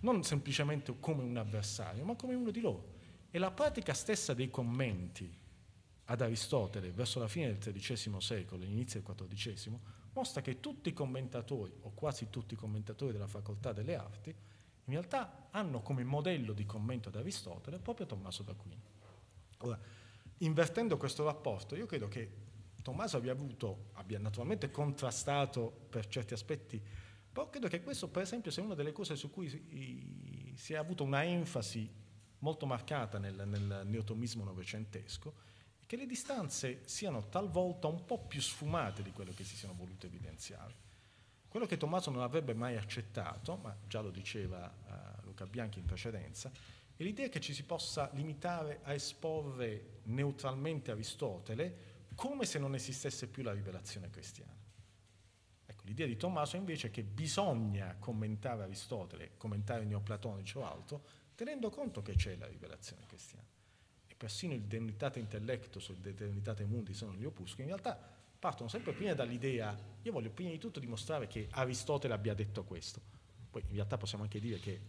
non semplicemente come un avversario, ma come uno di loro. E la pratica stessa dei commenti ad Aristotele verso la fine del XIII secolo, l'inizio del XIV, mostra che tutti i commentatori, o quasi tutti i commentatori della facoltà delle arti, in realtà hanno come modello di commento ad Aristotele proprio Tommaso d'Aquino. Ora, invertendo questo rapporto, io credo che Tommaso abbia avuto, abbia naturalmente contrastato per certi aspetti, però credo che questo per esempio sia una delle cose su cui si è avuto una enfasi molto marcata nel, nel neotomismo novecentesco, che le distanze siano talvolta un po' più sfumate di quello che si siano volute evidenziare. Quello che Tommaso non avrebbe mai accettato, ma già lo diceva eh, Luca Bianchi in precedenza, è l'idea che ci si possa limitare a esporre neutralmente Aristotele come se non esistesse più la rivelazione cristiana. Ecco, l'idea di Tommaso invece è che bisogna commentare Aristotele, commentare neoplatonici o altro, tenendo conto che c'è la rivelazione cristiana. E persino il Demnitate Intellectus o il Determinate Mundi sono gli opuscoli, in realtà partono sempre prima dall'idea, io voglio prima di tutto dimostrare che Aristotele abbia detto questo. Poi in realtà possiamo anche dire che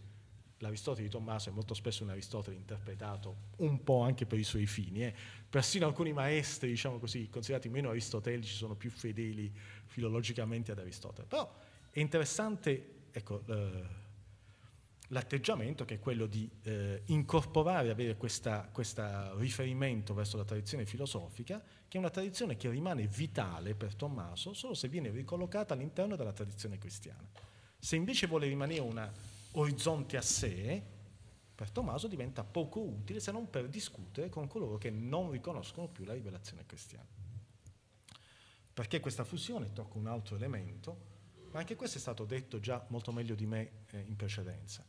l'Aristotele di Tommaso è molto spesso un Aristotele interpretato un po' anche per i suoi fini. Eh. Persino alcuni maestri, diciamo così, considerati meno aristotelici, sono più fedeli filologicamente ad Aristotele. Però è interessante, ecco, eh, l'atteggiamento che è quello di eh, incorporare, avere questo riferimento verso la tradizione filosofica, che è una tradizione che rimane vitale per Tommaso solo se viene ricollocata all'interno della tradizione cristiana. Se invece vuole rimanere un orizzonte a sé, per Tommaso diventa poco utile se non per discutere con coloro che non riconoscono più la rivelazione cristiana. Perché questa fusione tocca un altro elemento, ma anche questo è stato detto già molto meglio di me eh, in precedenza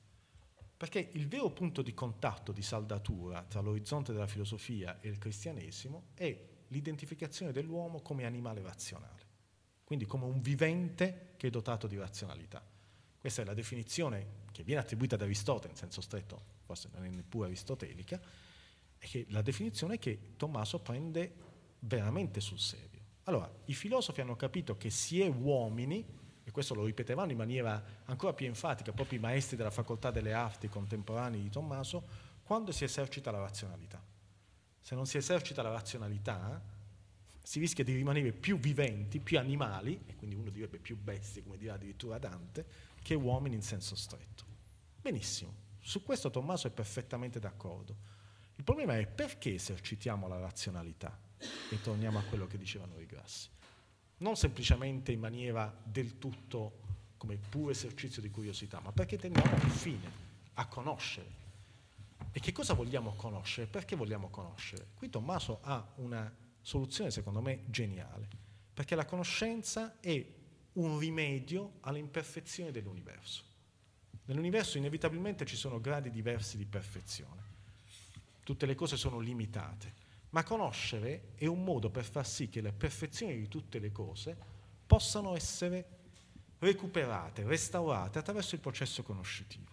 perché il vero punto di contatto, di saldatura tra l'orizzonte della filosofia e il cristianesimo è l'identificazione dell'uomo come animale razionale, quindi come un vivente che è dotato di razionalità. Questa è la definizione che viene attribuita ad Aristotele, in senso stretto, forse non è neppure aristotelica, è che la definizione che Tommaso prende veramente sul serio. Allora, i filosofi hanno capito che si è uomini e questo lo ripetevano in maniera ancora più enfatica proprio i maestri della facoltà delle arti contemporanei di Tommaso, quando si esercita la razionalità. Se non si esercita la razionalità, si rischia di rimanere più viventi, più animali, e quindi uno direbbe più bestie, come dirà addirittura Dante, che uomini in senso stretto. Benissimo, su questo Tommaso è perfettamente d'accordo. Il problema è perché esercitiamo la razionalità? E torniamo a quello che dicevano i grassi non semplicemente in maniera del tutto come puro esercizio di curiosità, ma perché tendiamo a a conoscere. E che cosa vogliamo conoscere? Perché vogliamo conoscere? Qui Tommaso ha una soluzione secondo me geniale, perché la conoscenza è un rimedio all'imperfezione dell'universo. Nell'universo inevitabilmente ci sono gradi diversi di perfezione, tutte le cose sono limitate ma conoscere è un modo per far sì che le perfezioni di tutte le cose possano essere recuperate, restaurate attraverso il processo conoscitivo.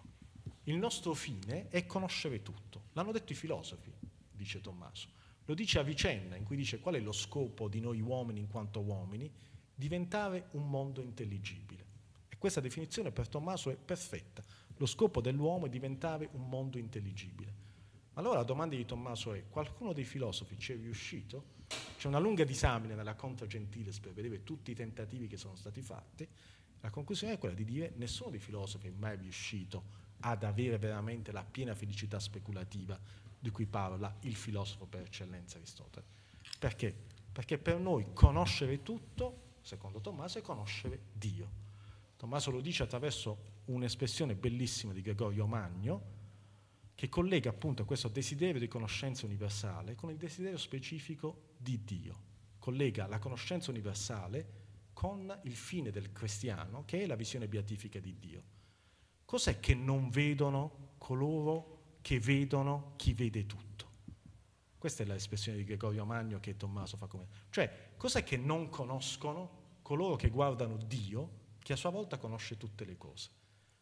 Il nostro fine è conoscere tutto. L'hanno detto i filosofi, dice Tommaso. Lo dice Avicenna, in cui dice qual è lo scopo di noi uomini in quanto uomini? Diventare un mondo intelligibile. E questa definizione per Tommaso è perfetta. Lo scopo dell'uomo è diventare un mondo intelligibile allora la domanda di Tommaso è, qualcuno dei filosofi ci è riuscito? C'è una lunga disamina nella Contra Gentiles per vedere tutti i tentativi che sono stati fatti. La conclusione è quella di dire nessuno dei filosofi è mai riuscito ad avere veramente la piena felicità speculativa di cui parla il filosofo per eccellenza Aristotele. Perché? Perché per noi conoscere tutto, secondo Tommaso, è conoscere Dio. Tommaso lo dice attraverso un'espressione bellissima di Gregorio Magno, che collega appunto questo desiderio di conoscenza universale con il desiderio specifico di Dio, collega la conoscenza universale con il fine del cristiano che è la visione beatifica di Dio. Cos'è che non vedono coloro che vedono chi vede tutto? Questa è l'espressione di Gregorio Magno che Tommaso fa come... Cioè, cos'è che non conoscono coloro che guardano Dio, che a sua volta conosce tutte le cose?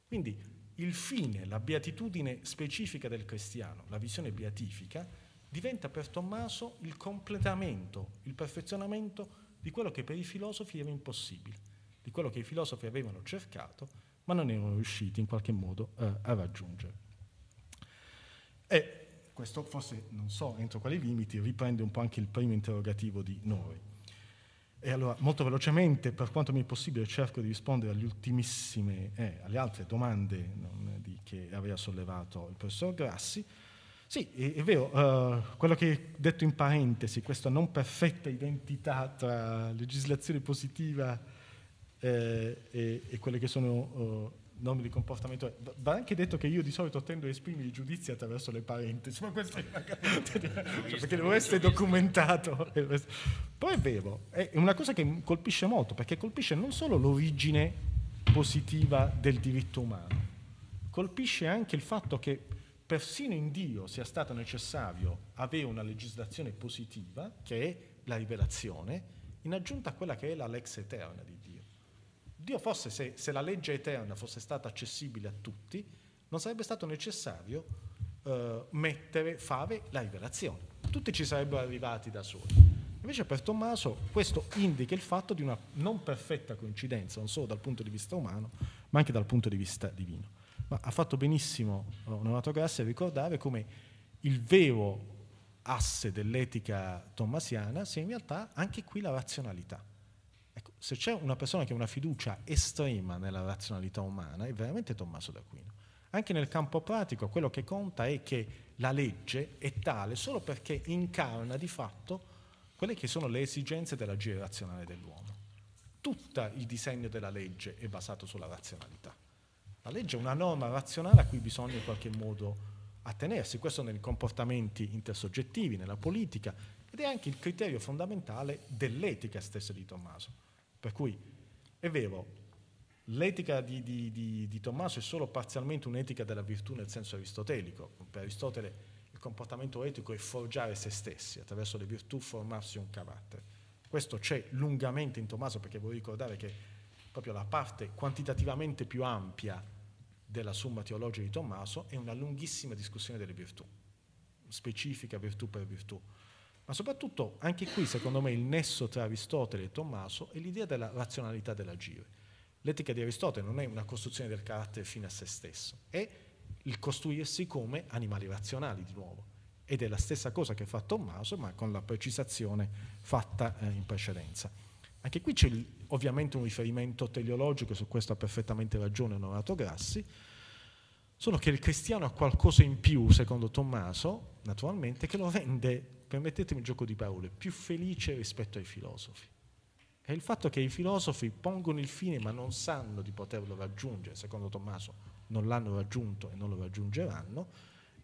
Quindi il fine, la beatitudine specifica del cristiano, la visione beatifica, diventa per Tommaso il completamento, il perfezionamento di quello che per i filosofi era impossibile, di quello che i filosofi avevano cercato ma non erano riusciti in qualche modo eh, a raggiungere. E questo forse, non so entro quali limiti, riprende un po' anche il primo interrogativo di Noi. E allora, molto velocemente, per quanto mi è possibile, cerco di rispondere alle ultimissime, eh, alle altre domande non, di, che aveva sollevato il professor Grassi. Sì, è, è vero, eh, quello che ho detto in parentesi, questa non perfetta identità tra legislazione positiva eh, e, e, quelle che sono oh, norme di comportamento. Va anche detto che io di solito tendo a esprimere i giudizi attraverso le parentesi, ma questo è cioè, perché devo essere documentato. Però è vero, è una cosa che colpisce molto, perché colpisce non solo l'origine positiva del diritto umano, colpisce anche il fatto che persino in Dio sia stato necessario avere una legislazione positiva, che è la rivelazione, in aggiunta a quella che è la lex eterna di Dio Dio fosse, se, se, la legge eterna fosse stata accessibile a tutti, non sarebbe stato necessario eh, mettere, fare la rivelazione. Tutti ci sarebbero arrivati da soli. Invece per Tommaso questo indica il fatto di una non perfetta coincidenza, non solo dal punto di vista umano, ma anche dal punto di vista divino. Ma ha fatto benissimo Onorato eh, Grassi a ricordare come il vero asse dell'etica tommasiana sia in realtà anche qui la razionalità. Ecco, se c'è una persona che ha una fiducia estrema nella razionalità umana, è veramente Tommaso d'Aquino. Anche nel campo pratico quello che conta è che la legge è tale solo perché incarna di fatto quelle che sono le esigenze dell'agire razionale dell'uomo. Tutto il disegno della legge è basato sulla razionalità. La legge è una norma razionale a cui bisogna in qualche modo attenersi, questo nei comportamenti intersoggettivi, nella politica, ed è anche il criterio fondamentale dell'etica stessa di Tommaso. Per cui è vero, l'etica di, di, di, di Tommaso è solo parzialmente un'etica della virtù nel senso aristotelico. Per Aristotele il comportamento etico è forgiare se stessi, attraverso le virtù formarsi un carattere. Questo c'è lungamente in Tommaso perché voglio ricordare che proprio la parte quantitativamente più ampia della Summa Teologica di Tommaso è una lunghissima discussione delle virtù, specifica virtù per virtù. Ma soprattutto, anche qui, secondo me, il nesso tra Aristotele e Tommaso è l'idea della razionalità dell'agire. L'etica di Aristotele non è una costruzione del carattere fine a se stesso, è il costruirsi come animali razionali di nuovo. Ed è la stessa cosa che fa Tommaso, ma con la precisazione fatta eh, in precedenza. Anche qui c'è ovviamente un riferimento teleologico, su questo ha perfettamente ragione Onorato Grassi, solo che il cristiano ha qualcosa in più, secondo Tommaso, naturalmente, che lo rende permettetemi un gioco di parole, più felice rispetto ai filosofi. È il fatto che i filosofi pongono il fine ma non sanno di poterlo raggiungere, secondo Tommaso non l'hanno raggiunto e non lo raggiungeranno,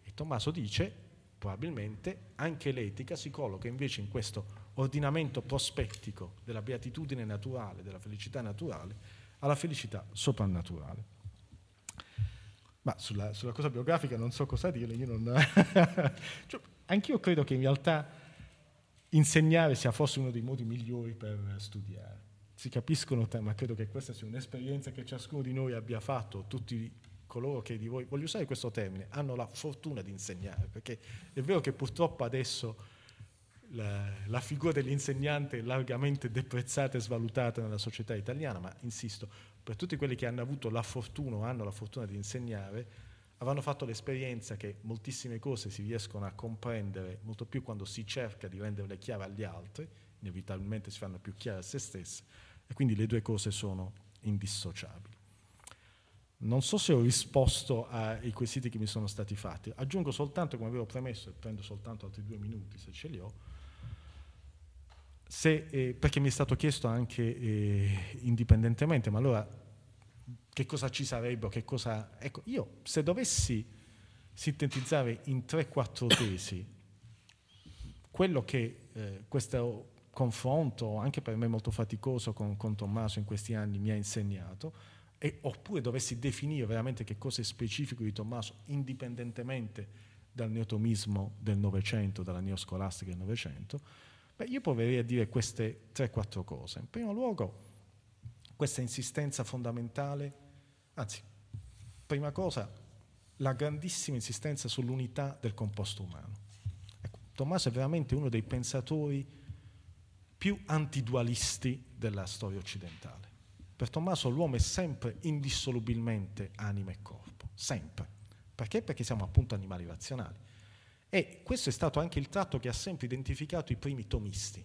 e Tommaso dice probabilmente anche l'etica si colloca invece in questo ordinamento prospettico della beatitudine naturale, della felicità naturale, alla felicità soprannaturale. Ma sulla, sulla cosa biografica non so cosa dire, io non... cioè, Anch'io credo che in realtà insegnare sia forse uno dei modi migliori per studiare. Si capiscono, ma credo che questa sia un'esperienza che ciascuno di noi abbia fatto, tutti coloro che di voi, voglio usare questo termine, hanno la fortuna di insegnare, perché è vero che purtroppo adesso la, la figura dell'insegnante è largamente deprezzata e svalutata nella società italiana, ma insisto, per tutti quelli che hanno avuto la fortuna o hanno la fortuna di insegnare, avranno fatto l'esperienza che moltissime cose si riescono a comprendere molto più quando si cerca di renderle chiare agli altri, inevitabilmente si fanno più chiare a se stesse, e quindi le due cose sono indissociabili. Non so se ho risposto ai quesiti che mi sono stati fatti, aggiungo soltanto, come avevo premesso, e prendo soltanto altri due minuti se ce li ho, se, eh, perché mi è stato chiesto anche eh, indipendentemente, ma allora che cosa ci sarebbe, che cosa... Ecco, io se dovessi sintetizzare in 3-4 tesi quello che eh, questo confronto, anche per me molto faticoso con, con Tommaso in questi anni, mi ha insegnato, e, oppure dovessi definire veramente che cosa è specifico di Tommaso, indipendentemente dal neotomismo del Novecento, dalla neoscolastica del Novecento, beh, io proverei a dire queste 3-4 cose. In primo luogo, questa insistenza fondamentale Anzi, prima cosa, la grandissima insistenza sull'unità del composto umano. Ecco, Tommaso è veramente uno dei pensatori più antidualisti della storia occidentale. Per Tommaso l'uomo è sempre indissolubilmente anima e corpo, sempre. Perché? Perché siamo appunto animali razionali. E questo è stato anche il tratto che ha sempre identificato i primi tomisti.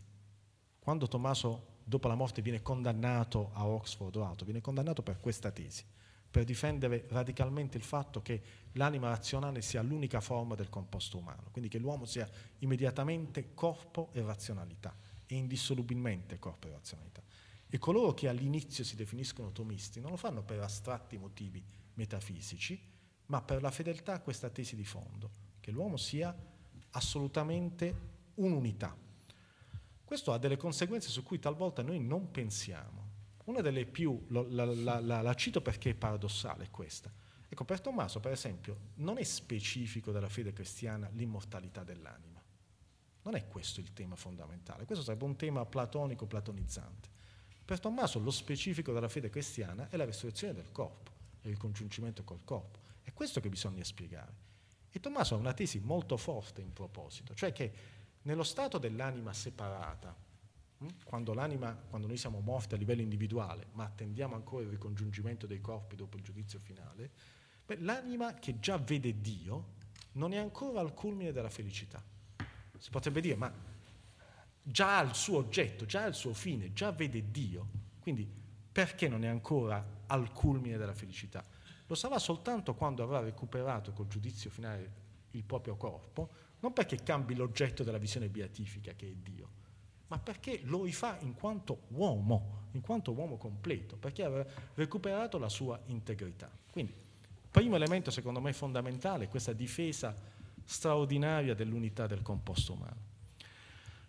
Quando Tommaso, dopo la morte, viene condannato a Oxford o altro, viene condannato per questa tesi per difendere radicalmente il fatto che l'anima razionale sia l'unica forma del composto umano, quindi che l'uomo sia immediatamente corpo e razionalità, e indissolubilmente corpo e razionalità. E coloro che all'inizio si definiscono tomisti non lo fanno per astratti motivi metafisici, ma per la fedeltà a questa tesi di fondo, che l'uomo sia assolutamente un'unità. Questo ha delle conseguenze su cui talvolta noi non pensiamo una delle più, lo, la, la, la, la cito perché è paradossale questa, Ecco, per Tommaso, per esempio, non è specifico della fede cristiana l'immortalità dell'anima. Non è questo il tema fondamentale. Questo sarebbe un tema platonico, platonizzante. Per Tommaso lo specifico della fede cristiana è la resurrezione del corpo, è il congiungimento col corpo. È questo che bisogna spiegare. E Tommaso ha una tesi molto forte in proposito, cioè che nello stato dell'anima separata, Mm? Quando l'anima, quando noi siamo morti a livello individuale, ma attendiamo ancora il ricongiungimento dei corpi dopo il giudizio finale, beh, l'anima che già vede Dio non è ancora al culmine della felicità. Si potrebbe dire, ma già ha il suo oggetto, già ha il suo fine, già vede Dio, quindi perché non è ancora al culmine della felicità? Lo sarà soltanto quando avrà recuperato col giudizio finale il proprio corpo, non perché cambi l'oggetto della visione beatifica che è Dio, ma perché lo rifà in quanto uomo, in quanto uomo completo, perché ha recuperato la sua integrità. Quindi, primo elemento secondo me fondamentale questa difesa straordinaria dell'unità del composto umano.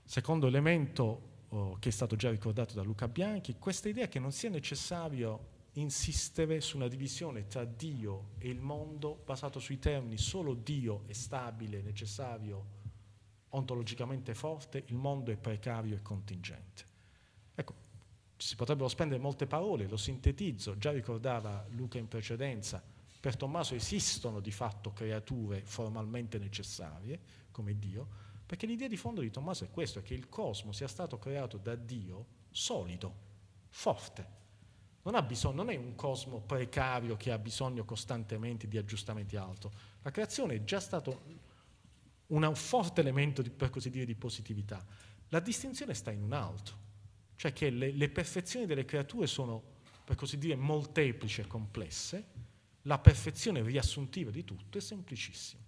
Secondo elemento oh, che è stato già ricordato da Luca Bianchi, questa idea che non sia necessario insistere su una divisione tra Dio e il mondo basato sui termini solo Dio è stabile, necessario, ontologicamente forte, il mondo è precario e contingente. Ecco, si potrebbero spendere molte parole, lo sintetizzo, già ricordava Luca in precedenza, per Tommaso esistono di fatto creature formalmente necessarie, come Dio, perché l'idea di fondo di Tommaso è questa, è che il cosmo sia stato creato da Dio solido, forte. Non, ha bisogno, non è un cosmo precario che ha bisogno costantemente di aggiustamenti alto. La creazione è già stato un forte elemento, di, per così dire, di positività. La distinzione sta in un altro, cioè che le, le perfezioni delle creature sono, per così dire, molteplici e complesse, la perfezione riassuntiva di tutto è semplicissima.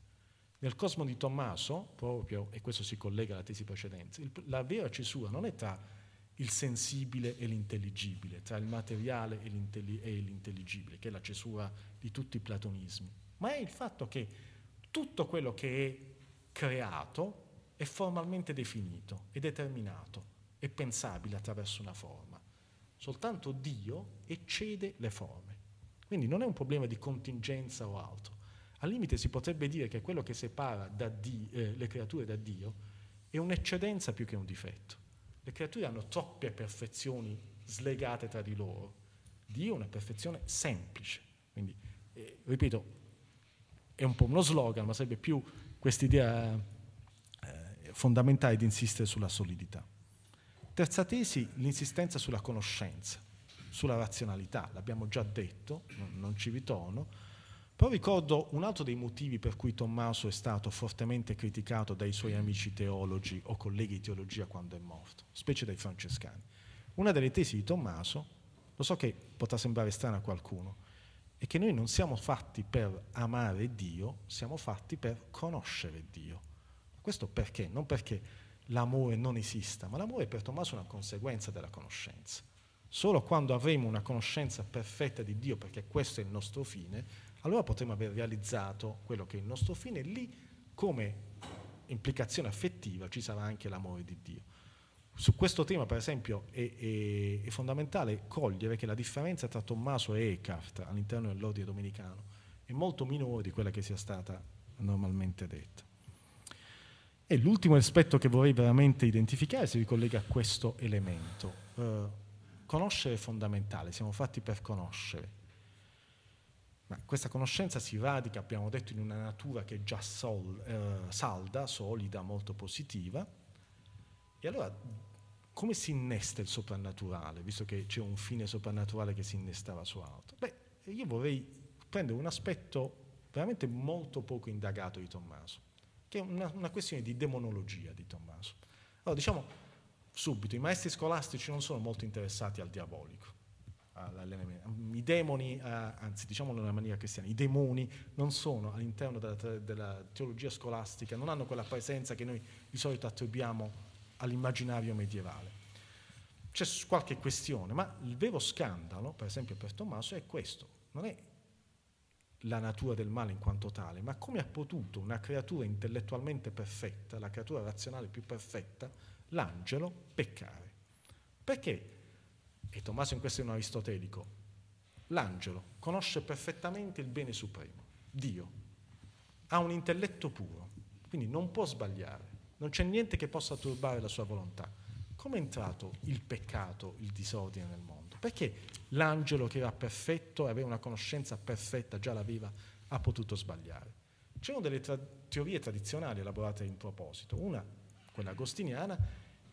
Nel Cosmo di Tommaso, proprio, e questo si collega alla tesi precedente, il, la vera cesura non è tra il sensibile e l'intelligibile, tra il materiale e, l'intelli- e l'intelligibile, che è la cesura di tutti i platonismi, ma è il fatto che tutto quello che è creato è formalmente definito e determinato è pensabile attraverso una forma. Soltanto Dio eccede le forme. Quindi non è un problema di contingenza o altro. Al limite si potrebbe dire che quello che separa Dio, eh, le creature da Dio è un'eccedenza più che un difetto. Le creature hanno troppe perfezioni slegate tra di loro. Dio è una perfezione semplice. Quindi, eh, ripeto, è un po' uno slogan, ma sarebbe più quest'idea eh, fondamentale di insistere sulla solidità. Terza tesi, l'insistenza sulla conoscenza, sulla razionalità, l'abbiamo già detto, non ci ritorno, però ricordo un altro dei motivi per cui Tommaso è stato fortemente criticato dai suoi amici teologi o colleghi di teologia quando è morto, specie dai francescani. Una delle tesi di Tommaso, lo so che potrà sembrare strana a qualcuno, è che noi non siamo fatti per amare Dio, siamo fatti per conoscere Dio. Questo perché? Non perché l'amore non esista, ma l'amore per Tommaso è una conseguenza della conoscenza. Solo quando avremo una conoscenza perfetta di Dio, perché questo è il nostro fine, allora potremo aver realizzato quello che è il nostro fine e lì come implicazione affettiva ci sarà anche l'amore di Dio. Su questo tema, per esempio, è, è, è, fondamentale cogliere che la differenza tra Tommaso e Eckhart all'interno dell'ordine domenicano è molto minore di quella che sia stata normalmente detta. E l'ultimo aspetto che vorrei veramente identificare si ricollega a questo elemento. Eh, conoscere è fondamentale, siamo fatti per conoscere. Ma questa conoscenza si radica, abbiamo detto, in una natura che è già sol, eh, salda, solida, molto positiva, e allora come si innesta il soprannaturale, visto che c'è un fine soprannaturale che si innestava su altro? Beh, io vorrei prendere un aspetto veramente molto poco indagato di Tommaso, che è una, una questione di demonologia di Tommaso. Allora, diciamo subito, i maestri scolastici non sono molto interessati al diabolico, i demoni, eh, anzi diciamolo in una maniera cristiana, i demoni non sono all'interno della, della, teologia scolastica, non hanno quella presenza che noi di solito attribuiamo all'immaginario medievale. C'è qualche questione, ma il vero scandalo, per esempio per Tommaso, è questo. Non è la natura del male in quanto tale, ma come ha potuto una creatura intellettualmente perfetta, la creatura razionale più perfetta, l'angelo, peccare. Perché, e Tommaso in questo è un aristotelico, l'angelo conosce perfettamente il bene supremo, Dio, ha un intelletto puro, quindi non può sbagliare non c'è niente che possa turbare la sua volontà. Come è entrato il peccato, il disordine nel mondo? Perché l'angelo che era perfetto e aveva una conoscenza perfetta, già l'aveva, ha potuto sbagliare? C'erano delle tra- teorie tradizionali elaborate in proposito. Una, quella agostiniana,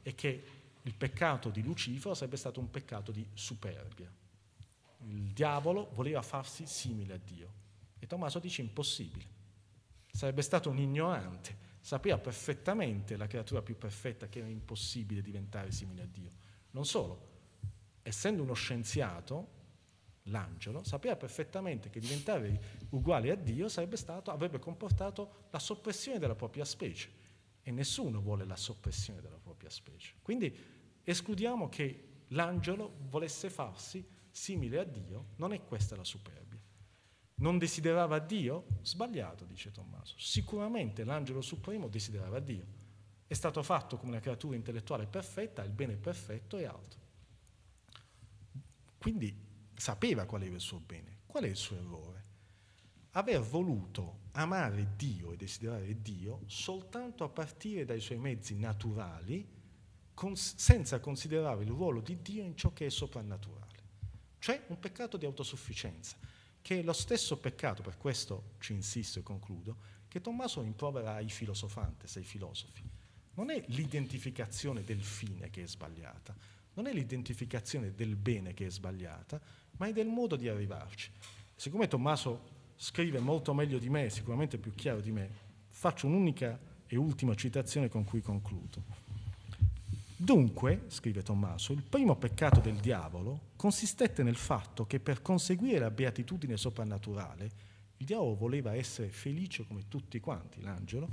è che il peccato di Lucifero sarebbe stato un peccato di superbia. Il diavolo voleva farsi simile a Dio. E Tommaso dice impossibile. Sarebbe stato un ignorante sapeva perfettamente la creatura più perfetta che era impossibile diventare simile a Dio. Non solo, essendo uno scienziato, l'angelo, sapeva perfettamente che diventare uguale a Dio stato, avrebbe comportato la soppressione della propria specie e nessuno vuole la soppressione della propria specie. Quindi escludiamo che l'angelo volesse farsi simile a Dio, non è questa la superba non desiderava Dio? Sbagliato, dice Tommaso. Sicuramente l'angelo supremo desiderava Dio. È stato fatto come una creatura intellettuale perfetta, il bene perfetto e altro. Quindi sapeva qual era il suo bene. Qual è il suo errore? Aver voluto amare Dio e desiderare Dio soltanto a partire dai suoi mezzi naturali, cons- senza considerare il ruolo di Dio in ciò che è soprannaturale. Cioè un peccato di autosufficienza che è lo stesso peccato, per questo ci insisto e concludo, che Tommaso rimprovera ai filosofantes, ai filosofi. Non è l'identificazione del fine che è sbagliata, non è l'identificazione del bene che è sbagliata, ma è del modo di arrivarci. Siccome Tommaso scrive molto meglio di me, sicuramente più chiaro di me, faccio un'unica e ultima citazione con cui concludo. Dunque, scrive Tommaso, il primo peccato del diavolo consistette nel fatto che per conseguire la beatitudine soprannaturale, il diavolo voleva essere felice come tutti quanti, l'angelo,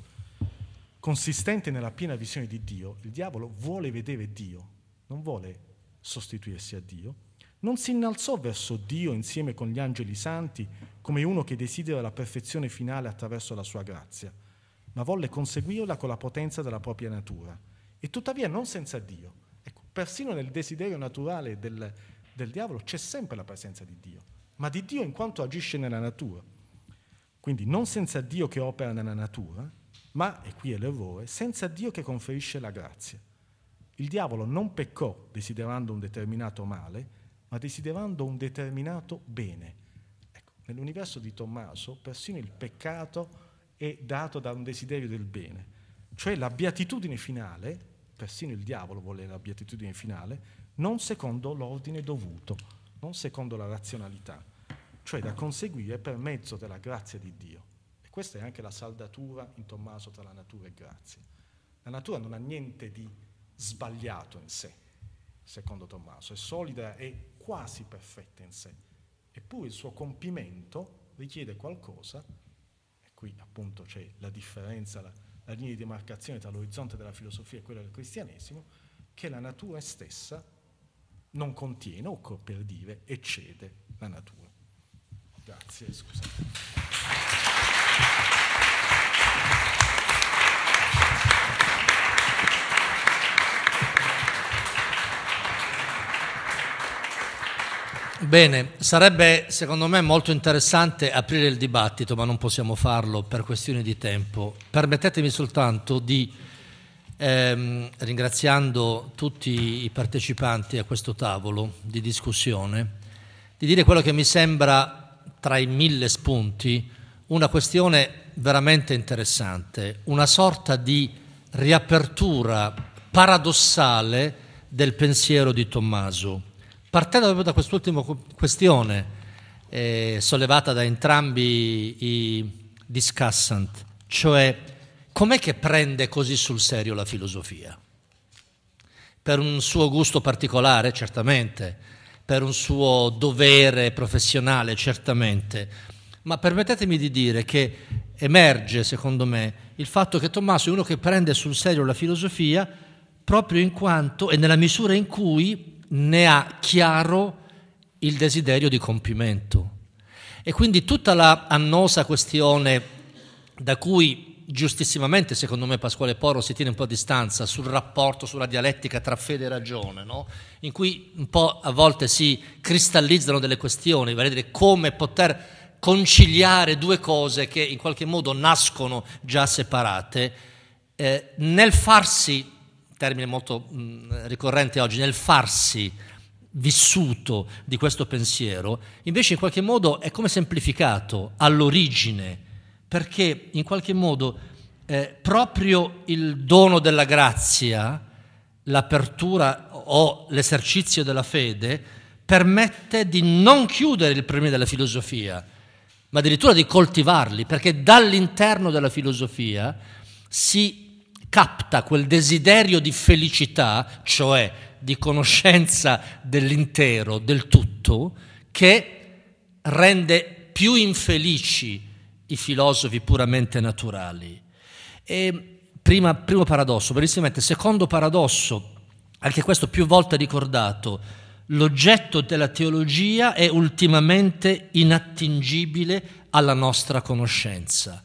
consistente nella piena visione di Dio, il diavolo vuole vedere Dio, non vuole sostituirsi a Dio, non si innalzò verso Dio insieme con gli angeli santi come uno che desidera la perfezione finale attraverso la sua grazia, ma volle conseguirla con la potenza della propria natura e tuttavia non senza Dio. Ecco, persino nel desiderio naturale del, del diavolo c'è sempre la presenza di Dio, ma di Dio in quanto agisce nella natura. Quindi non senza Dio che opera nella natura, ma, e qui è l'errore, senza Dio che conferisce la grazia. Il diavolo non peccò desiderando un determinato male, ma desiderando un determinato bene. Ecco, nell'universo di Tommaso persino il peccato è dato da un desiderio del bene, cioè la beatitudine finale persino il diavolo vuole la beatitudine finale, non secondo l'ordine dovuto, non secondo la razionalità, cioè da conseguire per mezzo della grazia di Dio. E questa è anche la saldatura in Tommaso tra la natura e grazia. La natura non ha niente di sbagliato in sé, secondo Tommaso, è solida e quasi perfetta in sé, eppure il suo compimento richiede qualcosa, e qui appunto c'è la differenza, la, la linea di demarcazione tra l'orizzonte della filosofia e quello del cristianesimo, che la natura stessa non contiene o per dire eccede la natura. Grazie, scusate. Bene, sarebbe secondo me molto interessante aprire il dibattito, ma non possiamo farlo per questioni di tempo. Permettetemi soltanto di, ehm, ringraziando tutti i partecipanti a questo tavolo di discussione, di dire quello che mi sembra tra i mille spunti una questione veramente interessante, una sorta di riapertura paradossale del pensiero di Tommaso Partendo proprio da quest'ultima questione eh, sollevata da entrambi i discussant, cioè com'è che prende così sul serio la filosofia? Per un suo gusto particolare, certamente, per un suo dovere professionale, certamente, ma permettetemi di dire che emerge, secondo me, il fatto che Tommaso è uno che prende sul serio la filosofia proprio in quanto e nella misura in cui ne ha chiaro il desiderio di compimento. E quindi tutta la annosa questione da cui giustissimamente, secondo me, Pasquale Porro si tiene un po' a distanza sul rapporto, sulla dialettica tra fede e ragione, no? in cui un po' a volte si cristallizzano delle questioni, vale a dire come poter conciliare due cose che in qualche modo nascono già separate, eh, nel farsi termine molto mh, mm, ricorrente oggi, nel farsi vissuto di questo pensiero, invece in qualche modo è come semplificato all'origine, perché in qualche modo eh, proprio il dono della grazia, l'apertura o l'esercizio della fede, permette di non chiudere i problemi della filosofia, ma addirittura di coltivarli, perché dall'interno della filosofia si capta quel desiderio di felicità, cioè di conoscenza dell'intero, del tutto, che rende più infelici i filosofi puramente naturali. E prima, primo paradosso, brevissimamente, secondo paradosso, anche questo più volte ricordato, l'oggetto della teologia è ultimamente inattingibile alla nostra conoscenza.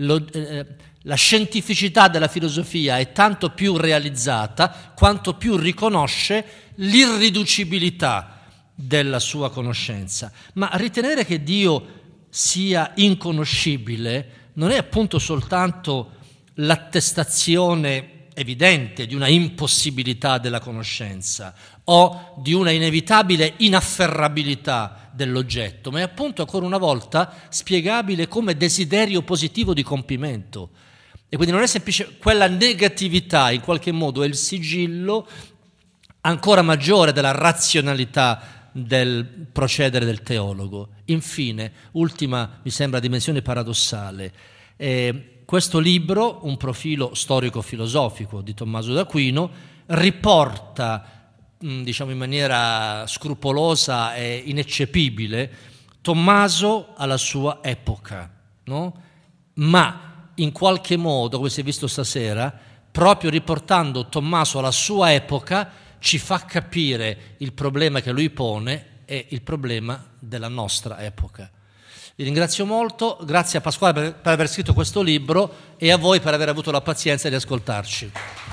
Lo, eh, la scientificità della filosofia è tanto più realizzata quanto più riconosce l'irriducibilità della sua conoscenza. Ma ritenere che Dio sia inconoscibile non è appunto soltanto l'attestazione evidente di una impossibilità della conoscenza o di una inevitabile inafferrabilità dell'oggetto, ma è appunto ancora una volta spiegabile come desiderio positivo di compimento. E quindi non è semplice, quella negatività in qualche modo è il sigillo ancora maggiore della razionalità del procedere del teologo. Infine, ultima, mi sembra, dimensione paradossale. Eh, questo libro, un profilo storico-filosofico di Tommaso d'Aquino, riporta, mh, diciamo in maniera scrupolosa e ineccepibile, Tommaso alla sua epoca, no? ma in qualche modo, come si è visto stasera, proprio riportando Tommaso alla sua epoca, ci fa capire il problema che lui pone e il problema della nostra epoca. Vi ringrazio molto, grazie a Pasquale per, aver scritto questo libro e a voi per aver avuto la pazienza di ascoltarci.